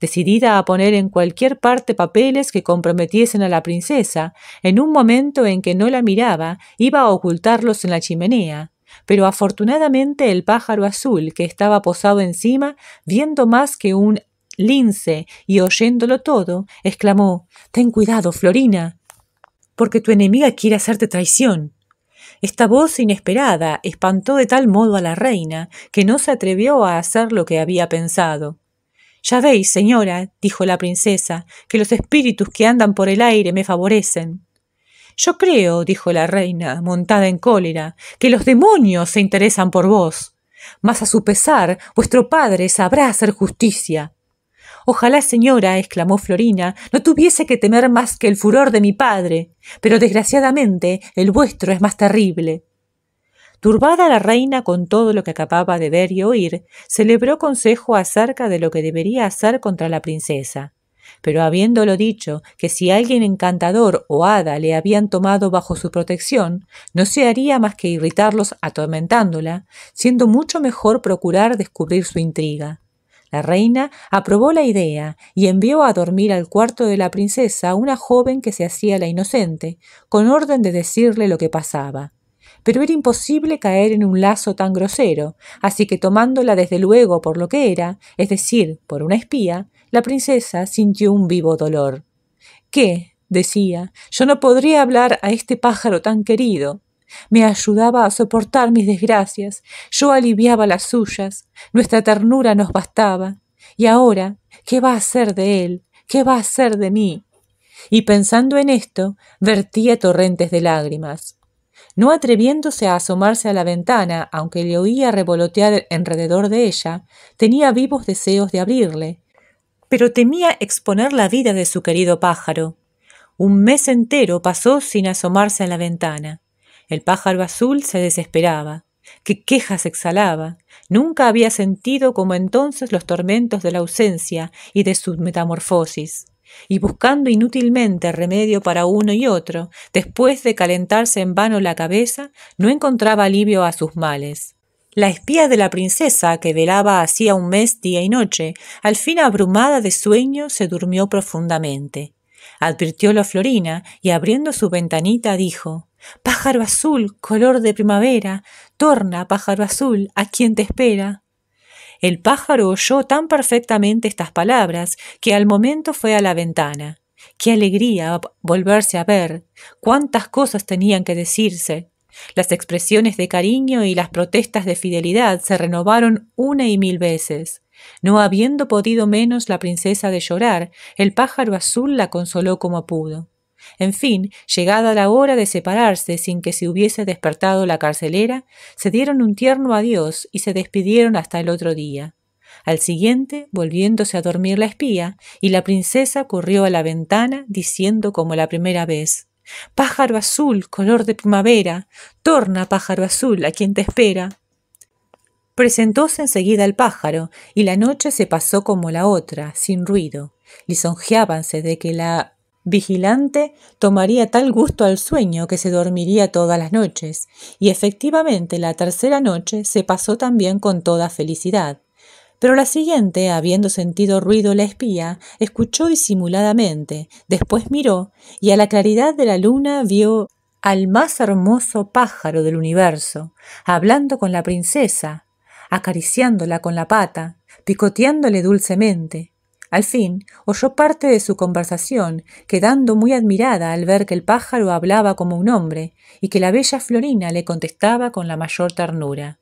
S1: decidida a poner en cualquier parte papeles que comprometiesen a la princesa, en un momento en que no la miraba, iba a ocultarlos en la chimenea. Pero afortunadamente el pájaro azul que estaba posado encima, viendo más que un lince y oyéndolo todo, exclamó Ten cuidado, Florina, porque tu enemiga quiere hacerte traición. Esta voz inesperada espantó de tal modo a la reina que no se atrevió a hacer lo que había pensado. Ya veis, señora, dijo la princesa, que los espíritus que andan por el aire me favorecen. Yo creo, dijo la reina, montada en cólera, que los demonios se interesan por vos. Mas a su pesar, vuestro padre sabrá hacer justicia. Ojalá, señora, exclamó Florina, no tuviese que temer más que el furor de mi padre, pero desgraciadamente el vuestro es más terrible. Turbada la reina con todo lo que acababa de ver y oír, celebró consejo acerca de lo que debería hacer contra la princesa. Pero habiéndolo dicho que si alguien encantador o hada le habían tomado bajo su protección, no se haría más que irritarlos atormentándola, siendo mucho mejor procurar descubrir su intriga. La reina aprobó la idea y envió a dormir al cuarto de la princesa una joven que se hacía la inocente, con orden de decirle lo que pasaba pero era imposible caer en un lazo tan grosero, así que tomándola desde luego por lo que era, es decir, por una espía, la princesa sintió un vivo dolor. ¿Qué? decía, yo no podría hablar a este pájaro tan querido. Me ayudaba a soportar mis desgracias, yo aliviaba las suyas, nuestra ternura nos bastaba. Y ahora, ¿qué va a hacer de él? ¿Qué va a hacer de mí? Y pensando en esto, vertía torrentes de lágrimas no atreviéndose a asomarse a la ventana, aunque le oía revolotear alrededor de ella, tenía vivos deseos de abrirle, pero temía exponer la vida de su querido pájaro. Un mes entero pasó sin asomarse a la ventana. El pájaro azul se desesperaba. Qué quejas exhalaba. Nunca había sentido como entonces los tormentos de la ausencia y de su metamorfosis y buscando inútilmente remedio para uno y otro, después de calentarse en vano la cabeza, no encontraba alivio a sus males. La espía de la princesa, que velaba hacía un mes día y noche, al fin abrumada de sueño, se durmió profundamente. Advirtió la Florina y abriendo su ventanita dijo Pájaro azul, color de primavera, torna, pájaro azul, a quien te espera. El pájaro oyó tan perfectamente estas palabras que al momento fue a la ventana. Qué alegría volverse a ver. Cuántas cosas tenían que decirse. Las expresiones de cariño y las protestas de fidelidad se renovaron una y mil veces. No habiendo podido menos la princesa de llorar, el pájaro azul la consoló como pudo. En fin, llegada la hora de separarse sin que se hubiese despertado la carcelera, se dieron un tierno adiós y se despidieron hasta el otro día. Al siguiente, volviéndose a dormir la espía, y la princesa corrió a la ventana diciendo como la primera vez Pájaro azul, color de primavera, torna, pájaro azul, a quien te espera. Presentóse enseguida el pájaro, y la noche se pasó como la otra, sin ruido. Lisonjeábanse de que la vigilante tomaría tal gusto al sueño que se dormiría todas las noches, y efectivamente la tercera noche se pasó también con toda felicidad. Pero la siguiente, habiendo sentido ruido la espía, escuchó disimuladamente, después miró, y a la claridad de la luna vio al más hermoso pájaro del universo, hablando con la princesa, acariciándola con la pata, picoteándole dulcemente, al fin, oyó parte de su conversación, quedando muy admirada al ver que el pájaro hablaba como un hombre y que la bella Florina le contestaba con la mayor ternura.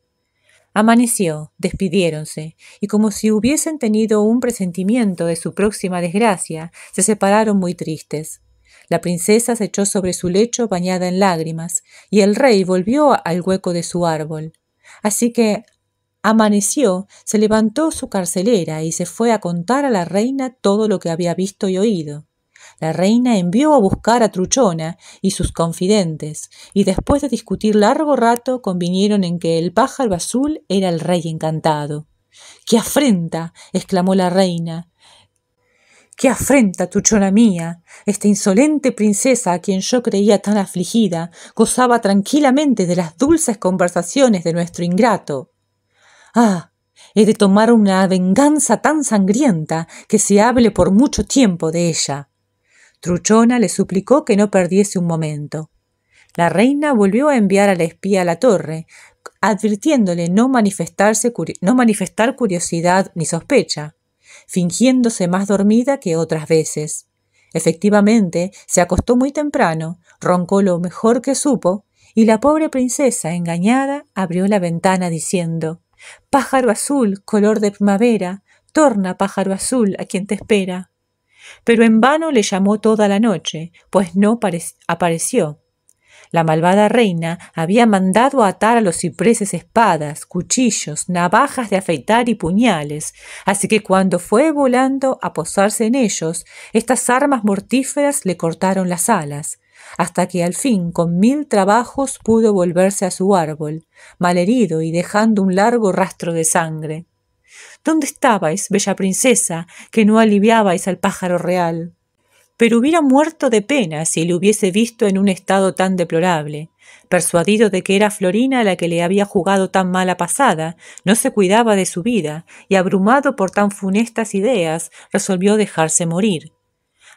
S1: Amaneció, despidiéronse, y como si hubiesen tenido un presentimiento de su próxima desgracia, se separaron muy tristes. La princesa se echó sobre su lecho bañada en lágrimas, y el rey volvió al hueco de su árbol. Así que Amaneció, se levantó su carcelera y se fue a contar a la reina todo lo que había visto y oído. La reina envió a buscar a Truchona y sus confidentes, y después de discutir largo rato convinieron en que el pájaro azul era el rey encantado. ¡Qué afrenta! exclamó la reina. ¡Qué afrenta, Truchona mía! Esta insolente princesa a quien yo creía tan afligida gozaba tranquilamente de las dulces conversaciones de nuestro ingrato. Ah, he de tomar una venganza tan sangrienta que se hable por mucho tiempo de ella. Truchona le suplicó que no perdiese un momento. La reina volvió a enviar al espía a la torre, advirtiéndole no, no manifestar curiosidad ni sospecha, fingiéndose más dormida que otras veces. Efectivamente, se acostó muy temprano, roncó lo mejor que supo, y la pobre princesa, engañada, abrió la ventana diciendo Pájaro azul, color de primavera, torna pájaro azul a quien te espera. Pero en vano le llamó toda la noche, pues no apareció. La malvada reina había mandado atar a los cipreses espadas, cuchillos, navajas de afeitar y puñales, así que cuando fue volando a posarse en ellos, estas armas mortíferas le cortaron las alas hasta que al fin con mil trabajos pudo volverse a su árbol, malherido y dejando un largo rastro de sangre. ¿Dónde estabais, bella princesa, que no aliviabais al pájaro real? Pero hubiera muerto de pena si le hubiese visto en un estado tan deplorable. Persuadido de que era Florina la que le había jugado tan mala pasada, no se cuidaba de su vida, y abrumado por tan funestas ideas, resolvió dejarse morir.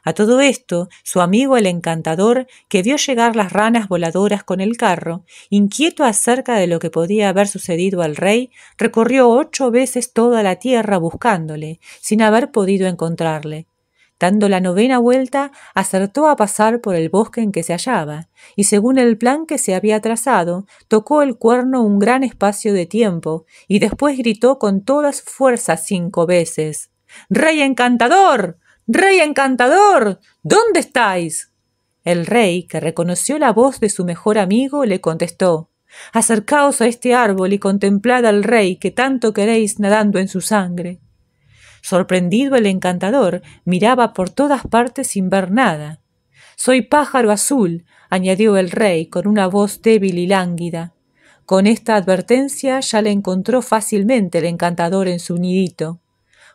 S1: A todo esto, su amigo el encantador, que vio llegar las ranas voladoras con el carro, inquieto acerca de lo que podía haber sucedido al rey, recorrió ocho veces toda la tierra buscándole, sin haber podido encontrarle. Dando la novena vuelta, acertó a pasar por el bosque en que se hallaba, y según el plan que se había trazado, tocó el cuerno un gran espacio de tiempo, y después gritó con todas fuerzas cinco veces Rey encantador. Rey encantador. ¿Dónde estáis? El rey, que reconoció la voz de su mejor amigo, le contestó Acercaos a este árbol y contemplad al rey que tanto queréis nadando en su sangre. Sorprendido el encantador, miraba por todas partes sin ver nada. Soy pájaro azul, añadió el rey con una voz débil y lánguida. Con esta advertencia ya le encontró fácilmente el encantador en su nidito.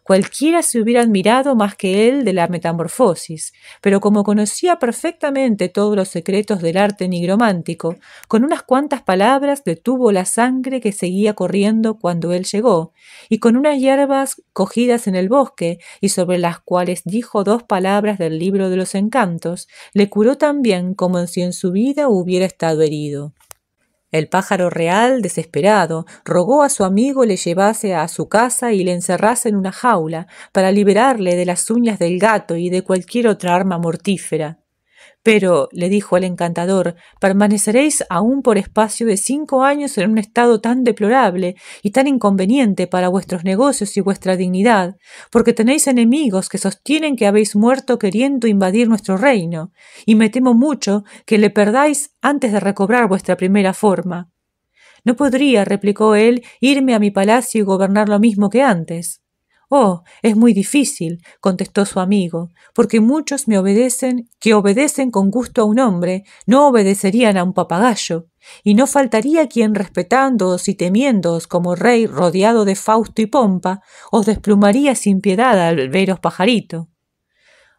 S1: Cualquiera se hubiera admirado más que él de la metamorfosis, pero como conocía perfectamente todos los secretos del arte nigromántico, con unas cuantas palabras detuvo la sangre que seguía corriendo cuando él llegó, y con unas hierbas cogidas en el bosque y sobre las cuales dijo dos palabras del libro de los encantos, le curó tan bien como si en su vida hubiera estado herido. El pájaro real, desesperado, rogó a su amigo le llevase a su casa y le encerrase en una jaula, para liberarle de las uñas del gato y de cualquier otra arma mortífera. Pero, le dijo el encantador, permaneceréis aún por espacio de cinco años en un estado tan deplorable y tan inconveniente para vuestros negocios y vuestra dignidad, porque tenéis enemigos que sostienen que habéis muerto queriendo invadir nuestro reino, y me temo mucho que le perdáis antes de recobrar vuestra primera forma. No podría, replicó él, irme a mi palacio y gobernar lo mismo que antes. Oh, es muy difícil, contestó su amigo, porque muchos me obedecen que obedecen con gusto a un hombre, no obedecerían a un papagayo, y no faltaría quien respetándoos y temiéndoos como rey rodeado de fausto y pompa, os desplumaría sin piedad al veros pajarito.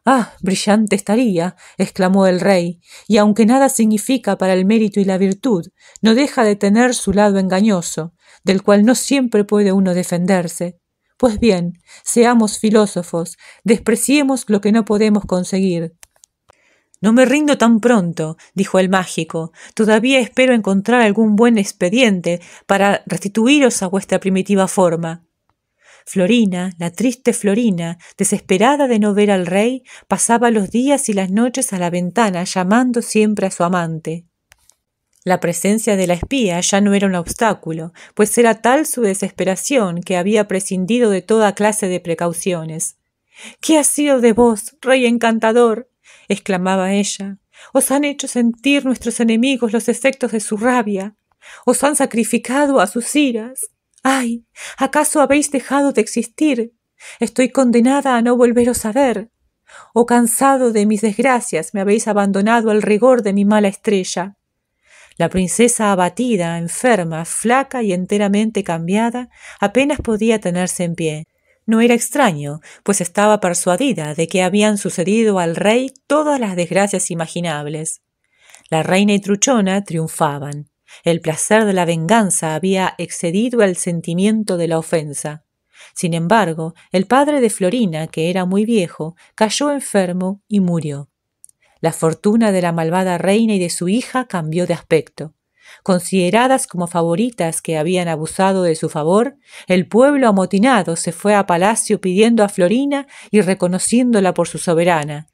S1: Ah, brillante estaría, exclamó el rey, y aunque nada significa para el mérito y la virtud, no deja de tener su lado engañoso, del cual no siempre puede uno defenderse. Pues bien, seamos filósofos, despreciemos lo que no podemos conseguir. No me rindo tan pronto, dijo el mágico. Todavía espero encontrar algún buen expediente para restituiros a vuestra primitiva forma. Florina, la triste Florina, desesperada de no ver al rey, pasaba los días y las noches a la ventana llamando siempre a su amante. La presencia de la espía ya no era un obstáculo, pues era tal su desesperación que había prescindido de toda clase de precauciones. ¿Qué ha sido de vos, rey encantador? exclamaba ella. Os han hecho sentir nuestros enemigos los efectos de su rabia. Os han sacrificado a sus iras. ¡Ay! ¿Acaso habéis dejado de existir? Estoy condenada a no volveros a ver. O oh, cansado de mis desgracias, me habéis abandonado al rigor de mi mala estrella. La princesa abatida, enferma, flaca y enteramente cambiada, apenas podía tenerse en pie. No era extraño, pues estaba persuadida de que habían sucedido al rey todas las desgracias imaginables. La reina y Truchona triunfaban. El placer de la venganza había excedido el sentimiento de la ofensa. Sin embargo, el padre de Florina, que era muy viejo, cayó enfermo y murió. La fortuna de la malvada reina y de su hija cambió de aspecto. Consideradas como favoritas que habían abusado de su favor, el pueblo amotinado se fue a palacio pidiendo a Florina y reconociéndola por su soberana.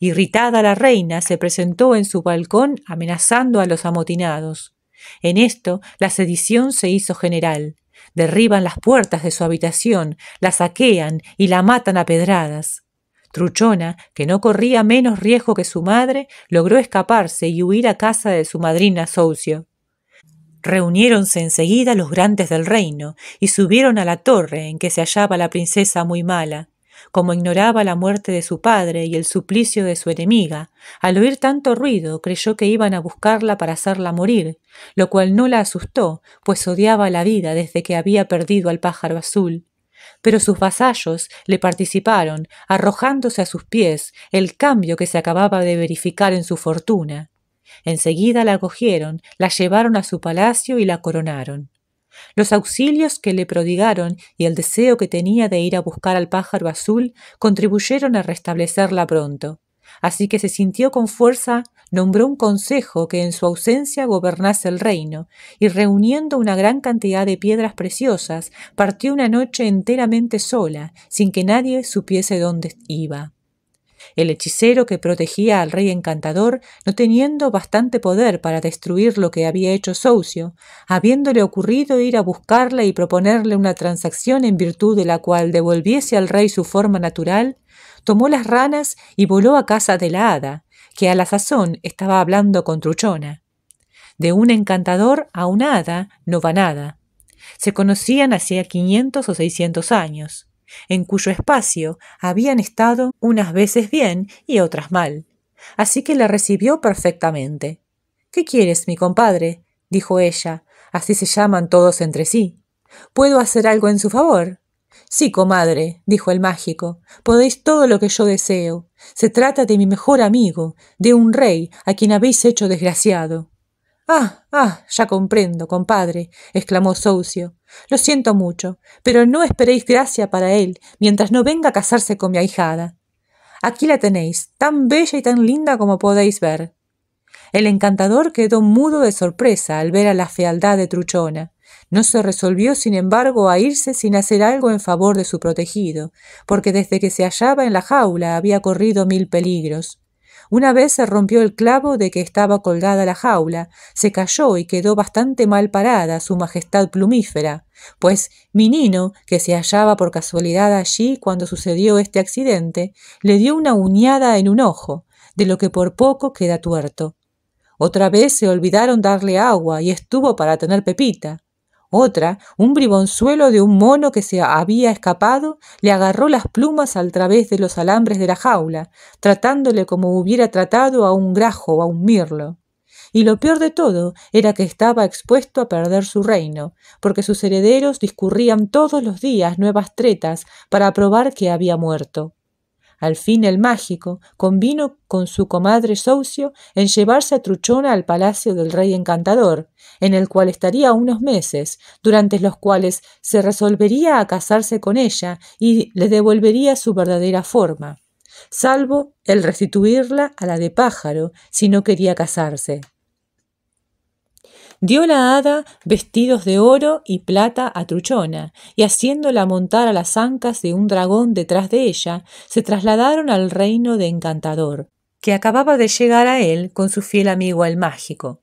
S1: Irritada la reina se presentó en su balcón amenazando a los amotinados. En esto la sedición se hizo general. Derriban las puertas de su habitación, la saquean y la matan a pedradas. Truchona, que no corría menos riesgo que su madre, logró escaparse y huir a casa de su madrina socio. Reuniéronse enseguida los grandes del reino y subieron a la torre en que se hallaba la princesa muy mala. Como ignoraba la muerte de su padre y el suplicio de su enemiga, al oír tanto ruido creyó que iban a buscarla para hacerla morir, lo cual no la asustó, pues odiaba la vida desde que había perdido al pájaro azul pero sus vasallos le participaron, arrojándose a sus pies, el cambio que se acababa de verificar en su fortuna. Enseguida la cogieron, la llevaron a su palacio y la coronaron. Los auxilios que le prodigaron y el deseo que tenía de ir a buscar al pájaro azul contribuyeron a restablecerla pronto, así que se sintió con fuerza nombró un consejo que en su ausencia gobernase el reino, y reuniendo una gran cantidad de piedras preciosas, partió una noche enteramente sola, sin que nadie supiese dónde iba. El hechicero que protegía al rey encantador, no teniendo bastante poder para destruir lo que había hecho Socio, habiéndole ocurrido ir a buscarla y proponerle una transacción en virtud de la cual devolviese al rey su forma natural, tomó las ranas y voló a casa de la hada, que a la sazón estaba hablando con Truchona. De un encantador a un hada no va nada. Se conocían hacía 500 o 600 años, en cuyo espacio habían estado unas veces bien y otras mal. Así que la recibió perfectamente. ¿Qué quieres, mi compadre? dijo ella. Así se llaman todos entre sí. ¿Puedo hacer algo en su favor? Sí, comadre, dijo el mágico, podéis todo lo que yo deseo. Se trata de mi mejor amigo, de un rey a quien habéis hecho desgraciado. Ah, ah, ya comprendo, compadre, exclamó Soucio. Lo siento mucho, pero no esperéis gracia para él mientras no venga a casarse con mi ahijada. Aquí la tenéis, tan bella y tan linda como podéis ver. El encantador quedó mudo de sorpresa al ver a la fealdad de Truchona. No se resolvió, sin embargo, a irse sin hacer algo en favor de su protegido, porque desde que se hallaba en la jaula había corrido mil peligros. Una vez se rompió el clavo de que estaba colgada la jaula, se cayó y quedó bastante mal parada su majestad plumífera, pues Minino, que se hallaba por casualidad allí cuando sucedió este accidente, le dio una uñada en un ojo, de lo que por poco queda tuerto. Otra vez se olvidaron darle agua y estuvo para tener Pepita. Otra, un bribonzuelo de un mono que se había escapado, le agarró las plumas al través de los alambres de la jaula, tratándole como hubiera tratado a un grajo o a un mirlo. Y lo peor de todo era que estaba expuesto a perder su reino, porque sus herederos discurrían todos los días nuevas tretas para probar que había muerto. Al fin el mágico convino con su comadre socio en llevarse a Truchona al palacio del rey encantador, en el cual estaría unos meses, durante los cuales se resolvería a casarse con ella y le devolvería su verdadera forma, salvo el restituirla a la de pájaro si no quería casarse. Dio la hada vestidos de oro y plata a Truchona, y haciéndola montar a las ancas de un dragón detrás de ella, se trasladaron al reino de Encantador, que acababa de llegar a él con su fiel amigo el mágico.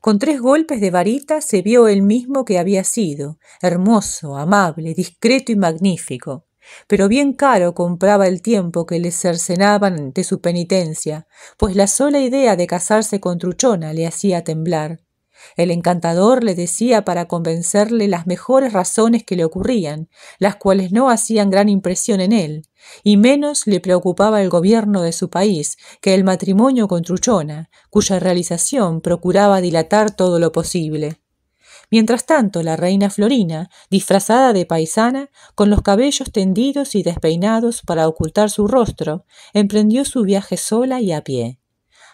S1: Con tres golpes de varita se vio el mismo que había sido, hermoso, amable, discreto y magnífico. Pero bien caro compraba el tiempo que le cercenaban de su penitencia, pues la sola idea de casarse con Truchona le hacía temblar. El encantador le decía para convencerle las mejores razones que le ocurrían, las cuales no hacían gran impresión en él, y menos le preocupaba el gobierno de su país que el matrimonio con Truchona, cuya realización procuraba dilatar todo lo posible. Mientras tanto, la reina Florina, disfrazada de paisana, con los cabellos tendidos y despeinados para ocultar su rostro, emprendió su viaje sola y a pie.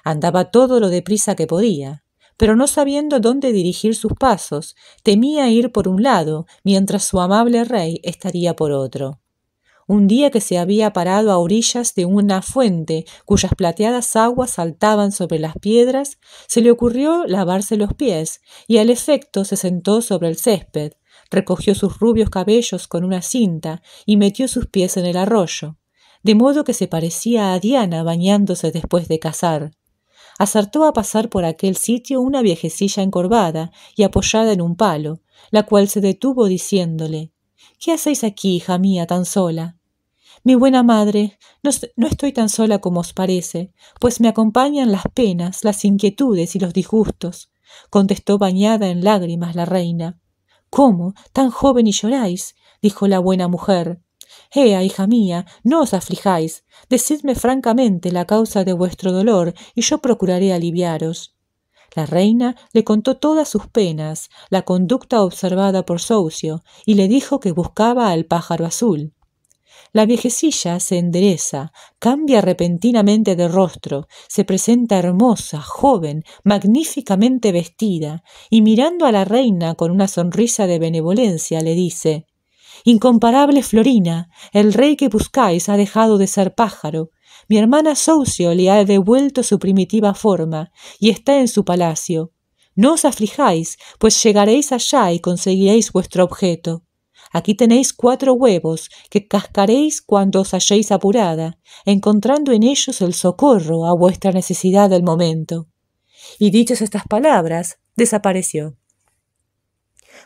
S1: Andaba todo lo deprisa que podía, pero no sabiendo dónde dirigir sus pasos, temía ir por un lado, mientras su amable rey estaría por otro. Un día que se había parado a orillas de una fuente cuyas plateadas aguas saltaban sobre las piedras, se le ocurrió lavarse los pies, y al efecto se sentó sobre el césped, recogió sus rubios cabellos con una cinta y metió sus pies en el arroyo, de modo que se parecía a Diana bañándose después de cazar acertó a pasar por aquel sitio una viejecilla encorvada y apoyada en un palo, la cual se detuvo diciéndole ¿Qué hacéis aquí, hija mía, tan sola? Mi buena madre, no, estoy tan sola como os parece, pues me acompañan las penas, las inquietudes y los disgustos, contestó bañada en lágrimas la reina. ¿Cómo? tan joven y lloráis? dijo la buena mujer. Ea, hija mía, no os aflijáis, decidme francamente la causa de vuestro dolor, y yo procuraré aliviaros. La reina le contó todas sus penas, la conducta observada por Socio, y le dijo que buscaba al pájaro azul. La viejecilla se endereza, cambia repentinamente de rostro, se presenta hermosa, joven, magníficamente vestida, y mirando a la reina con una sonrisa de benevolencia le dice Incomparable Florina, el rey que buscáis ha dejado de ser pájaro. Mi hermana socio le ha devuelto su primitiva forma y está en su palacio. No os aflijáis, pues llegaréis allá y conseguiréis vuestro objeto. Aquí tenéis cuatro huevos que cascaréis cuando os halléis apurada, encontrando en ellos el socorro a vuestra necesidad del momento. Y dichas estas palabras, desapareció.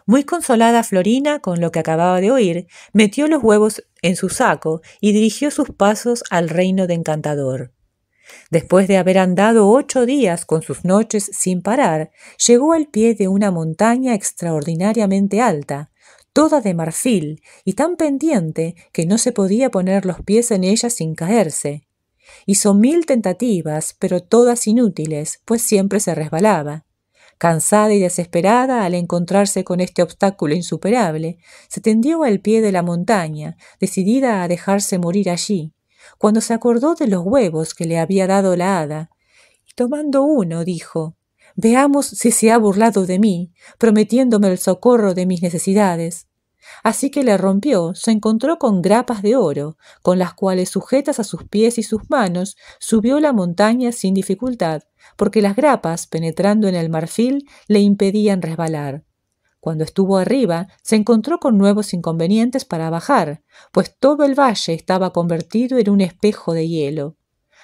S1: Muy consolada Florina con lo que acababa de oír, metió los huevos en su saco y dirigió sus pasos al reino de Encantador. Después de haber andado ocho días con sus noches sin parar, llegó al pie de una montaña extraordinariamente alta, toda de marfil y tan pendiente que no se podía poner los pies en ella sin caerse. Hizo mil tentativas, pero todas inútiles, pues siempre se resbalaba. Cansada y desesperada al encontrarse con este obstáculo insuperable, se tendió al pie de la montaña, decidida a dejarse morir allí, cuando se acordó de los huevos que le había dado la hada, y tomando uno dijo Veamos si se ha burlado de mí, prometiéndome el socorro de mis necesidades. Así que la rompió, se encontró con grapas de oro, con las cuales sujetas a sus pies y sus manos, subió la montaña sin dificultad, porque las grapas, penetrando en el marfil, le impedían resbalar. Cuando estuvo arriba, se encontró con nuevos inconvenientes para bajar, pues todo el valle estaba convertido en un espejo de hielo.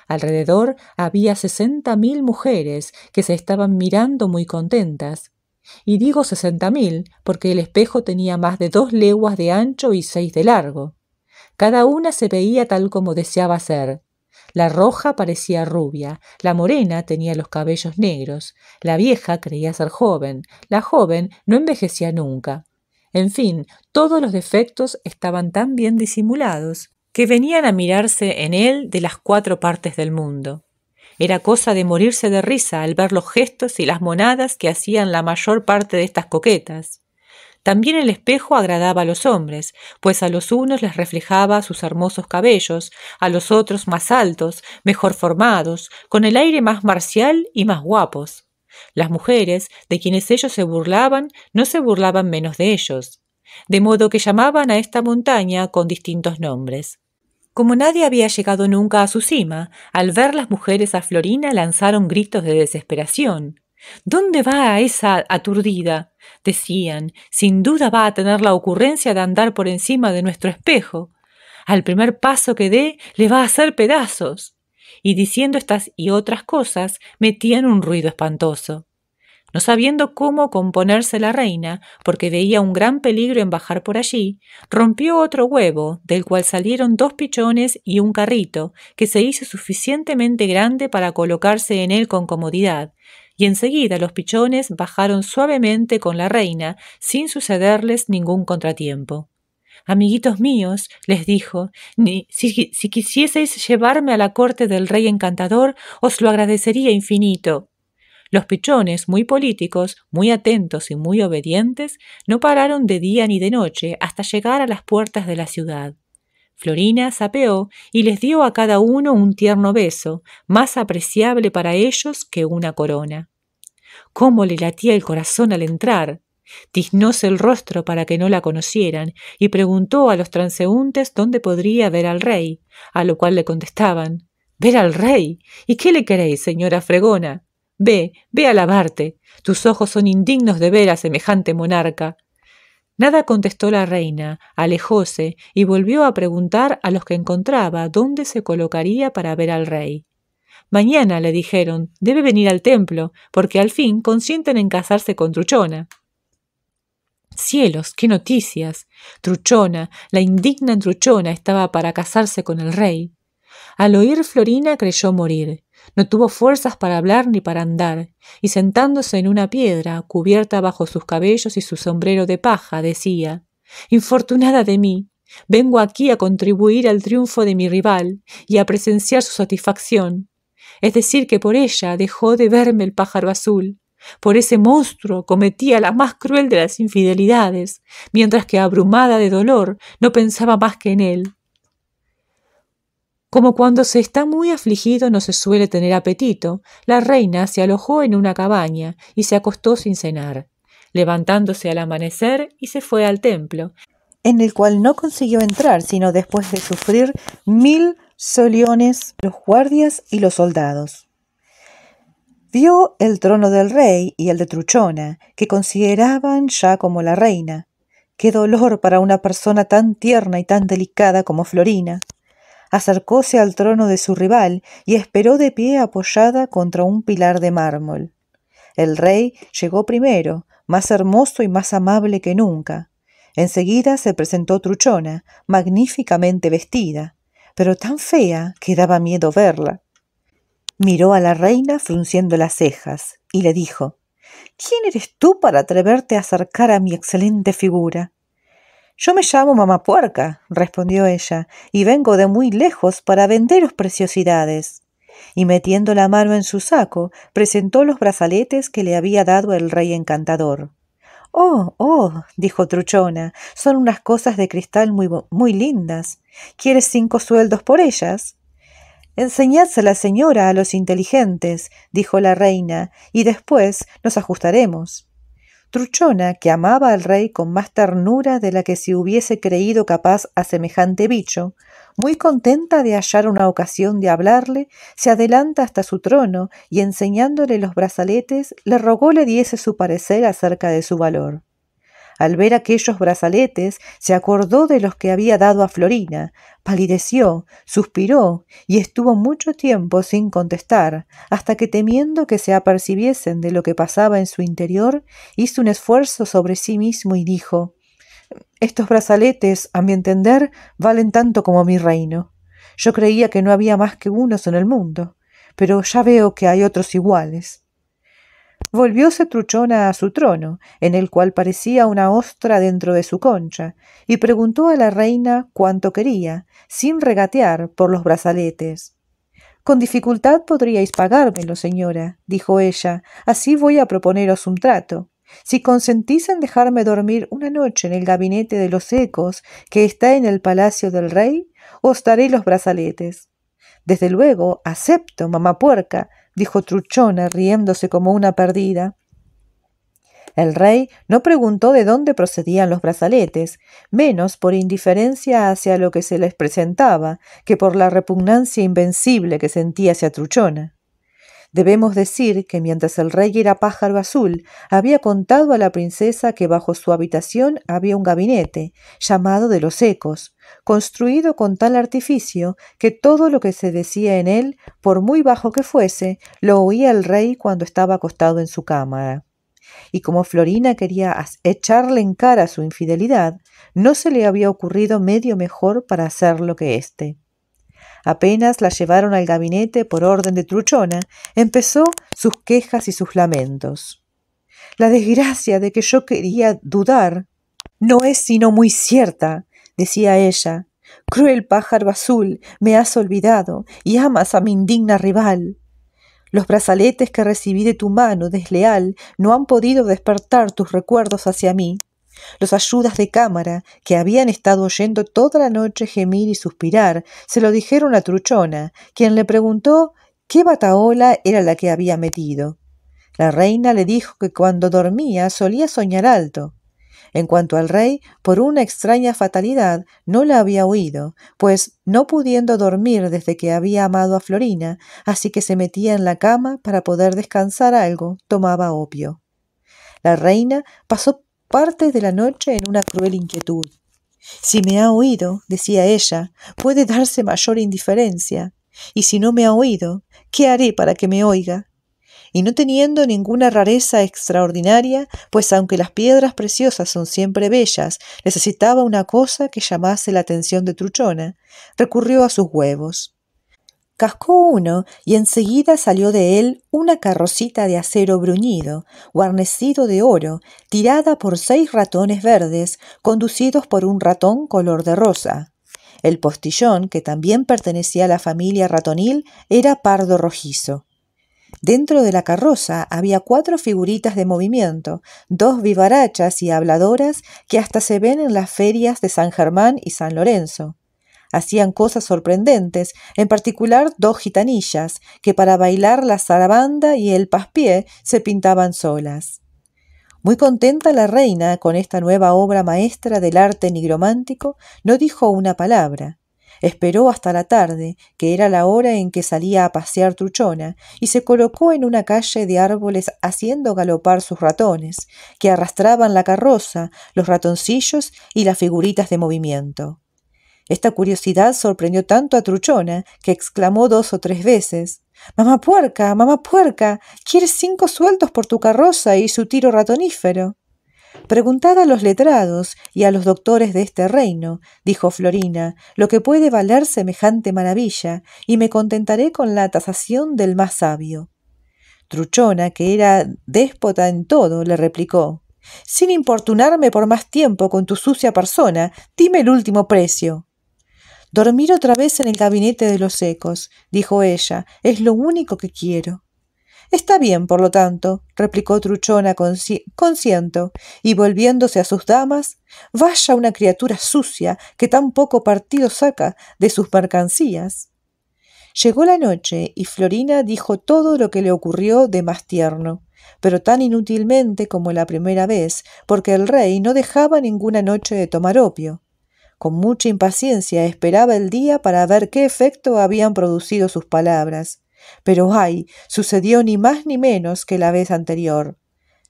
S1: Alrededor había sesenta mil mujeres que se estaban mirando muy contentas. Y digo sesenta mil, porque el espejo tenía más de dos leguas de ancho y seis de largo. Cada una se veía tal como deseaba ser. La roja parecía rubia, la morena tenía los cabellos negros, la vieja creía ser joven, la joven no envejecía nunca. En fin, todos los defectos estaban tan bien disimulados que venían a mirarse en él de las cuatro partes del mundo. Era cosa de morirse de risa al ver los gestos y las monadas que hacían la mayor parte de estas coquetas. También el espejo agradaba a los hombres, pues a los unos les reflejaba sus hermosos cabellos, a los otros más altos, mejor formados, con el aire más marcial y más guapos. Las mujeres, de quienes ellos se burlaban, no se burlaban menos de ellos, de modo que llamaban a esta montaña con distintos nombres. Como nadie había llegado nunca a su cima, al ver las mujeres a Florina lanzaron gritos de desesperación. ¿Dónde va esa aturdida? decían, sin duda va a tener la ocurrencia de andar por encima de nuestro espejo. Al primer paso que dé, le va a hacer pedazos. Y diciendo estas y otras cosas, metían un ruido espantoso no sabiendo cómo componerse la reina, porque veía un gran peligro en bajar por allí, rompió otro huevo, del cual salieron dos pichones y un carrito, que se hizo suficientemente grande para colocarse en él con comodidad, y enseguida los pichones bajaron suavemente con la reina, sin sucederles ningún contratiempo. Amiguitos míos, les dijo, si quisieseis llevarme a la corte del rey encantador, os lo agradecería infinito, los pichones, muy políticos, muy atentos y muy obedientes, no pararon de día ni de noche hasta llegar a las puertas de la ciudad. Florina sapeó y les dio a cada uno un tierno beso, más apreciable para ellos que una corona. Cómo le latía el corazón al entrar. Tiznóse el rostro para que no la conocieran y preguntó a los transeúntes dónde podría ver al rey, a lo cual le contestaban Ver al rey. ¿Y qué le queréis, señora fregona? Ve, ve a lavarte. Tus ojos son indignos de ver a semejante monarca. Nada contestó la reina, alejóse y volvió a preguntar a los que encontraba dónde se colocaría para ver al rey. Mañana, le dijeron, debe venir al templo, porque al fin consienten en casarse con Truchona. Cielos, qué noticias. Truchona, la indigna Truchona, estaba para casarse con el rey. Al oír Florina creyó morir. No tuvo fuerzas para hablar ni para andar, y sentándose en una piedra, cubierta bajo sus cabellos y su sombrero de paja, decía Infortunada de mí, vengo aquí a contribuir al triunfo de mi rival y a presenciar su satisfacción. Es decir, que por ella dejó de verme el pájaro azul. Por ese monstruo cometía la más cruel de las infidelidades, mientras que abrumada de dolor no pensaba más que en él como cuando se está muy afligido no se suele tener apetito, la reina se alojó en una cabaña y se acostó sin cenar, levantándose al amanecer y se fue al templo,
S2: en el cual no consiguió entrar sino después de sufrir mil soliones los guardias y los soldados. Vio el trono del rey y el de Truchona, que consideraban ya como la reina. Qué dolor para una persona tan tierna y tan delicada como Florina acercóse al trono de su rival y esperó de pie apoyada contra un pilar de mármol. El rey llegó primero, más hermoso y más amable que nunca. Enseguida se presentó Truchona, magníficamente vestida, pero tan fea que daba miedo verla. Miró a la reina frunciendo las cejas y le dijo ¿Quién eres tú para atreverte a acercar a mi excelente figura? Yo me llamo Mamá Puerca, respondió ella, y vengo de muy lejos para venderos preciosidades. Y metiendo la mano en su saco, presentó los brazaletes que le había dado el rey encantador. Oh, oh, dijo Truchona, son unas cosas de cristal muy, muy lindas. ¿Quieres cinco sueldos por ellas? la señora, a los inteligentes, dijo la reina, y después nos ajustaremos. Truchona, que amaba al rey con más ternura de la que se hubiese creído capaz a semejante bicho, muy contenta de hallar una ocasión de hablarle, se adelanta hasta su trono y enseñándole los brazaletes le rogó le diese su parecer acerca de su valor. Al ver aquellos brazaletes, se acordó de los que había dado a Florina, palideció, suspiró y estuvo mucho tiempo sin contestar, hasta que temiendo que se apercibiesen de lo que pasaba en su interior, hizo un esfuerzo sobre sí mismo y dijo Estos brazaletes, a mi entender, valen tanto como mi reino. Yo creía que no había más que unos en el mundo, pero ya veo que hay otros iguales. Volvióse Truchona a su trono, en el cual parecía una ostra dentro de su concha, y preguntó a la reina cuánto quería, sin regatear por los brazaletes. Con dificultad podríais pagármelo, señora, dijo ella, así voy a proponeros un trato. Si consentís en dejarme dormir una noche en el gabinete de los ecos que está en el palacio del rey, os daré los brazaletes. Desde luego, acepto, mamá puerca, dijo Truchona, riéndose como una perdida. El rey no preguntó de dónde procedían los brazaletes, menos por indiferencia hacia lo que se les presentaba que por la repugnancia invencible que sentía hacia Truchona. Debemos decir que mientras el rey era pájaro azul, había contado a la princesa que bajo su habitación había un gabinete, llamado de los ecos, construido con tal artificio que todo lo que se decía en él, por muy bajo que fuese, lo oía el rey cuando estaba acostado en su cámara. Y como Florina quería echarle en cara su infidelidad, no se le había ocurrido medio mejor para hacerlo que éste. Apenas la llevaron al gabinete por orden de Truchona, empezó sus quejas y sus lamentos. La desgracia de que yo quería dudar no es sino muy cierta, decía ella, cruel pájaro azul, me has olvidado y amas a mi indigna rival. Los brazaletes que recibí de tu mano desleal no han podido despertar tus recuerdos hacia mí. Los ayudas de cámara, que habían estado oyendo toda la noche gemir y suspirar, se lo dijeron a Truchona, quien le preguntó qué bataola era la que había metido. La reina le dijo que cuando dormía solía soñar alto, en cuanto al rey, por una extraña fatalidad no la había oído, pues no pudiendo dormir desde que había amado a Florina, así que se metía en la cama para poder descansar algo, tomaba opio. La reina pasó parte de la noche en una cruel inquietud. Si me ha oído, decía ella, puede darse mayor indiferencia, y si no me ha oído, ¿qué haré para que me oiga? y no teniendo ninguna rareza extraordinaria, pues aunque las piedras preciosas son siempre bellas, necesitaba una cosa que llamase la atención de Truchona, recurrió a sus huevos. Cascó uno y enseguida salió de él una carrocita de acero bruñido, guarnecido de oro, tirada por seis ratones verdes, conducidos por un ratón color de rosa. El postillón, que también pertenecía a la familia ratonil, era pardo rojizo. Dentro de la carroza había cuatro figuritas de movimiento, dos vivarachas y habladoras que hasta se ven en las ferias de San Germán y San Lorenzo. Hacían cosas sorprendentes, en particular dos gitanillas, que para bailar la zarabanda y el paspié se pintaban solas. Muy contenta la reina con esta nueva obra maestra del arte nigromántico, no dijo una palabra. Esperó hasta la tarde, que era la hora en que salía a pasear Truchona, y se colocó en una calle de árboles haciendo galopar sus ratones, que arrastraban la carroza, los ratoncillos y las figuritas de movimiento. Esta curiosidad sorprendió tanto a Truchona que exclamó dos o tres veces Mamá puerca, mamá puerca, quieres cinco sueltos por tu carroza y su tiro ratonífero. Preguntad a los letrados y a los doctores de este reino, dijo Florina, lo que puede valer semejante maravilla, y me contentaré con la tasación del más sabio. Truchona, que era déspota en todo, le replicó Sin importunarme por más tiempo con tu sucia persona, dime el último precio. Dormir otra vez en el gabinete de los ecos, dijo ella, es lo único que quiero. Está bien, por lo tanto, replicó Truchona con siento—, y volviéndose a sus damas, vaya una criatura sucia que tan poco partido saca de sus mercancías. Llegó la noche y Florina dijo todo lo que le ocurrió de más tierno, pero tan inútilmente como la primera vez, porque el rey no dejaba ninguna noche de tomar opio. Con mucha impaciencia esperaba el día para ver qué efecto habían producido sus palabras. Pero ay, sucedió ni más ni menos que la vez anterior.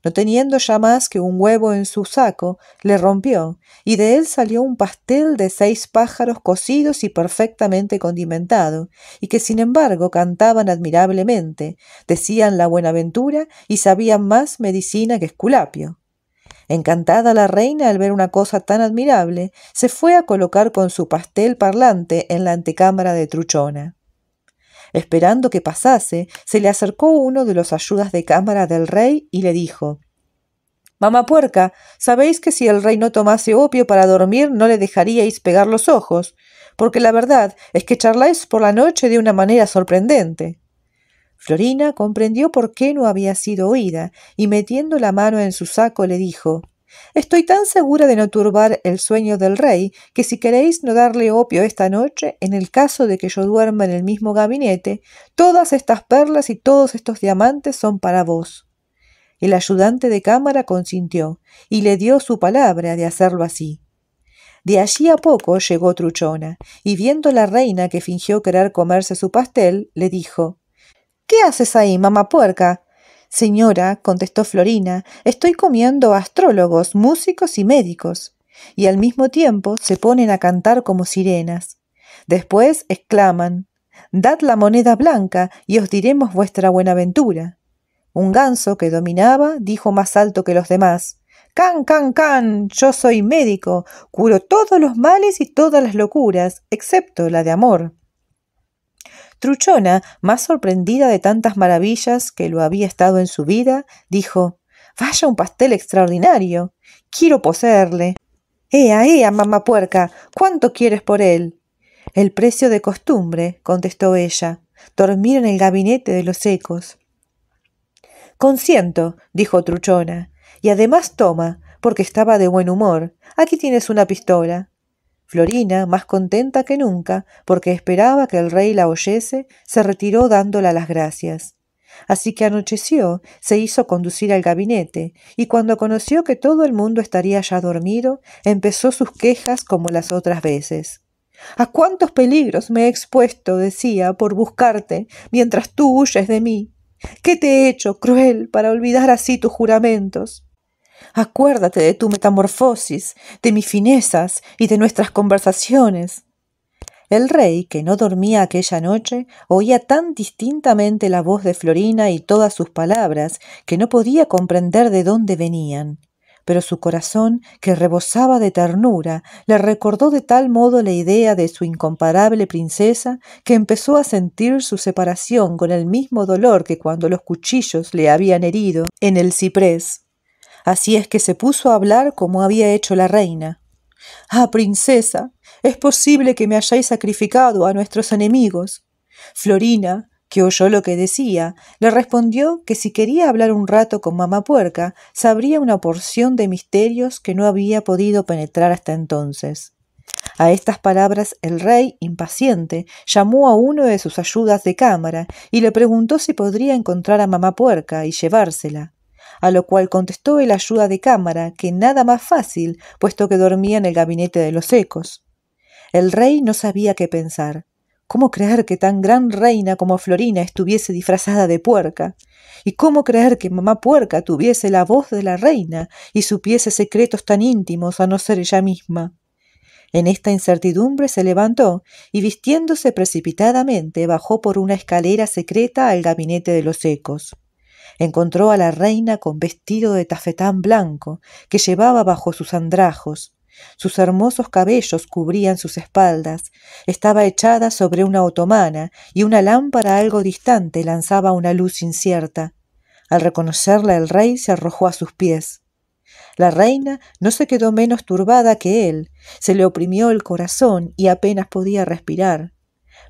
S2: No teniendo ya más que un huevo en su saco, le rompió, y de él salió un pastel de seis pájaros cocidos y perfectamente condimentado, y que sin embargo cantaban admirablemente, decían la buenaventura y sabían más medicina que esculapio. Encantada la reina al ver una cosa tan admirable, se fue a colocar con su pastel parlante en la antecámara de Truchona. Esperando que pasase, se le acercó uno de los ayudas de cámara del rey y le dijo Mamá puerca, sabéis que si el rey no tomase opio para dormir no le dejaríais pegar los ojos, porque la verdad es que charláis por la noche de una manera sorprendente. Florina comprendió por qué no había sido oída, y metiendo la mano en su saco le dijo Estoy tan segura de no turbar el sueño del rey que si queréis no darle opio esta noche, en el caso de que yo duerma en el mismo gabinete, todas estas perlas y todos estos diamantes son para vos. El ayudante de cámara consintió y le dio su palabra de hacerlo así. De allí a poco llegó Truchona, y viendo la reina que fingió querer comerse su pastel, le dijo ¿Qué haces ahí, mamá puerca? Señora, contestó Florina, estoy comiendo astrólogos, músicos y médicos. Y al mismo tiempo se ponen a cantar como sirenas. Después exclaman, Dad la moneda blanca y os diremos vuestra buenaventura. Un ganso que dominaba dijo más alto que los demás, Can, can, can, yo soy médico, curo todos los males y todas las locuras, excepto la de amor. Truchona, más sorprendida de tantas maravillas que lo había estado en su vida, dijo Vaya un pastel extraordinario. Quiero poseerle. Ea, ea, mamá puerca, ¿cuánto quieres por él? El precio de costumbre, contestó ella. Dormir en el gabinete de los ecos. Consiento, dijo Truchona, y además toma, porque estaba de buen humor. Aquí tienes una pistola. Florina, más contenta que nunca, porque esperaba que el rey la oyese, se retiró dándola las gracias. Así que anocheció, se hizo conducir al gabinete, y cuando conoció que todo el mundo estaría ya dormido, empezó sus quejas como las otras veces. ¿A cuántos peligros me he expuesto, decía, por buscarte, mientras tú huyes de mí? ¿Qué te he hecho, cruel, para olvidar así tus juramentos? Acuérdate de tu metamorfosis, de mis finezas y de nuestras conversaciones. El rey, que no dormía aquella noche, oía tan distintamente la voz de Florina y todas sus palabras que no podía comprender de dónde venían. Pero su corazón, que rebosaba de ternura, le recordó de tal modo la idea de su incomparable princesa que empezó a sentir su separación con el mismo dolor que cuando los cuchillos le habían herido en el ciprés. Así es que se puso a hablar como había hecho la reina. Ah, princesa, es posible que me hayáis sacrificado a nuestros enemigos. Florina, que oyó lo que decía, le respondió que si quería hablar un rato con mamá puerca, sabría una porción de misterios que no había podido penetrar hasta entonces. A estas palabras el rey, impaciente, llamó a uno de sus ayudas de cámara y le preguntó si podría encontrar a mamá puerca y llevársela a lo cual contestó el ayuda de cámara que nada más fácil, puesto que dormía en el gabinete de los ecos. El rey no sabía qué pensar. ¿Cómo creer que tan gran reina como Florina estuviese disfrazada de puerca? ¿Y cómo creer que mamá puerca tuviese la voz de la reina y supiese secretos tan íntimos a no ser ella misma? En esta incertidumbre se levantó y vistiéndose precipitadamente bajó por una escalera secreta al gabinete de los ecos encontró a la reina con vestido de tafetán blanco, que llevaba bajo sus andrajos. Sus hermosos cabellos cubrían sus espaldas. Estaba echada sobre una otomana y una lámpara algo distante lanzaba una luz incierta. Al reconocerla el rey se arrojó a sus pies. La reina no se quedó menos turbada que él, se le oprimió el corazón y apenas podía respirar.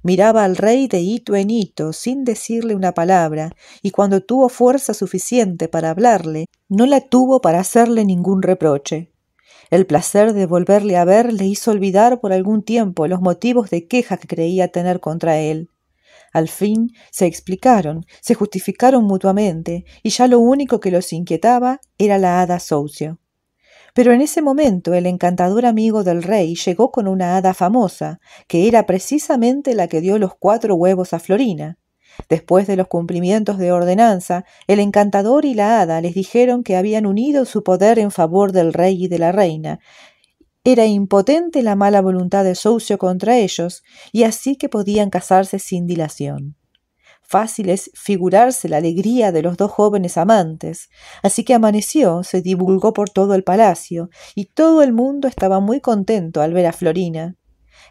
S2: Miraba al rey de hito en hito sin decirle una palabra, y cuando tuvo fuerza suficiente para hablarle, no la tuvo para hacerle ningún reproche. El placer de volverle a ver le hizo olvidar por algún tiempo los motivos de queja que creía tener contra él. Al fin se explicaron, se justificaron mutuamente, y ya lo único que los inquietaba era la hada socio. Pero en ese momento el encantador amigo del rey llegó con una hada famosa, que era precisamente la que dio los cuatro huevos a Florina. Después de los cumplimientos de ordenanza, el encantador y la hada les dijeron que habían unido su poder en favor del rey y de la reina. Era impotente la mala voluntad de socio contra ellos, y así que podían casarse sin dilación. Fácil es figurarse la alegría de los dos jóvenes amantes. Así que amaneció, se divulgó por todo el palacio, y todo el mundo estaba muy contento al ver a Florina.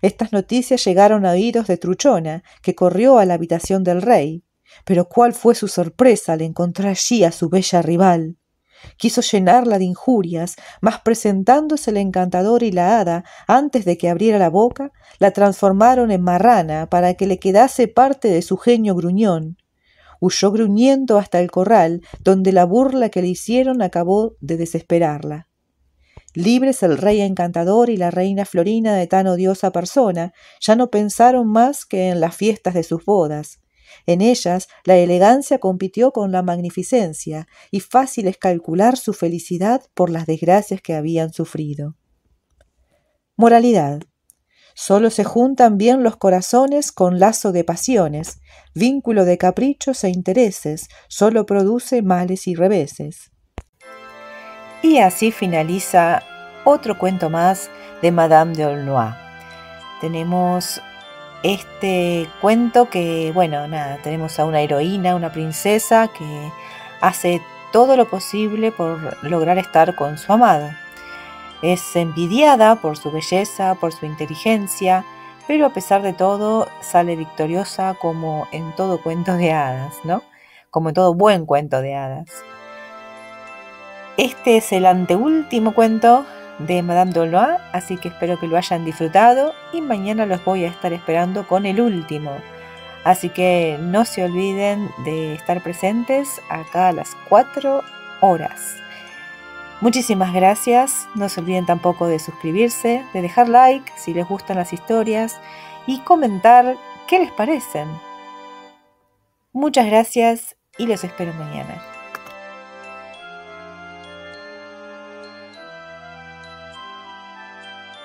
S2: Estas noticias llegaron a oídos de Truchona, que corrió a la habitación del rey. Pero cuál fue su sorpresa al encontrar allí a su bella rival. Quiso llenarla de injurias, mas presentándose el encantador y la hada, antes de que abriera la boca, la transformaron en marrana para que le quedase parte de su genio gruñón. Huyó gruñendo hasta el corral, donde la burla que le hicieron acabó de desesperarla. Libres el rey encantador y la reina Florina de tan odiosa persona, ya no pensaron más que en las fiestas de sus bodas. En ellas la elegancia compitió con la magnificencia, y fácil es calcular su felicidad por las desgracias que habían sufrido. Moralidad. Solo se juntan bien los corazones con lazo de pasiones, vínculo de caprichos e intereses, solo produce males y reveses. Y así finaliza otro cuento más de Madame de Aulnois. Tenemos este cuento que, bueno, nada, tenemos a una heroína, una princesa que hace todo lo posible por lograr estar con su amado. Es envidiada por su belleza, por su inteligencia, pero a pesar de todo sale victoriosa como en todo cuento de hadas, ¿no? Como en todo buen cuento de hadas. Este es el anteúltimo cuento de Madame Dolois, así que espero que lo hayan disfrutado y mañana los voy a estar esperando con el último. Así que no se olviden de estar presentes acá a las 4 horas. Muchísimas gracias, no se olviden tampoco de suscribirse, de dejar like si les gustan las historias y comentar qué les parecen. Muchas gracias y los espero mañana.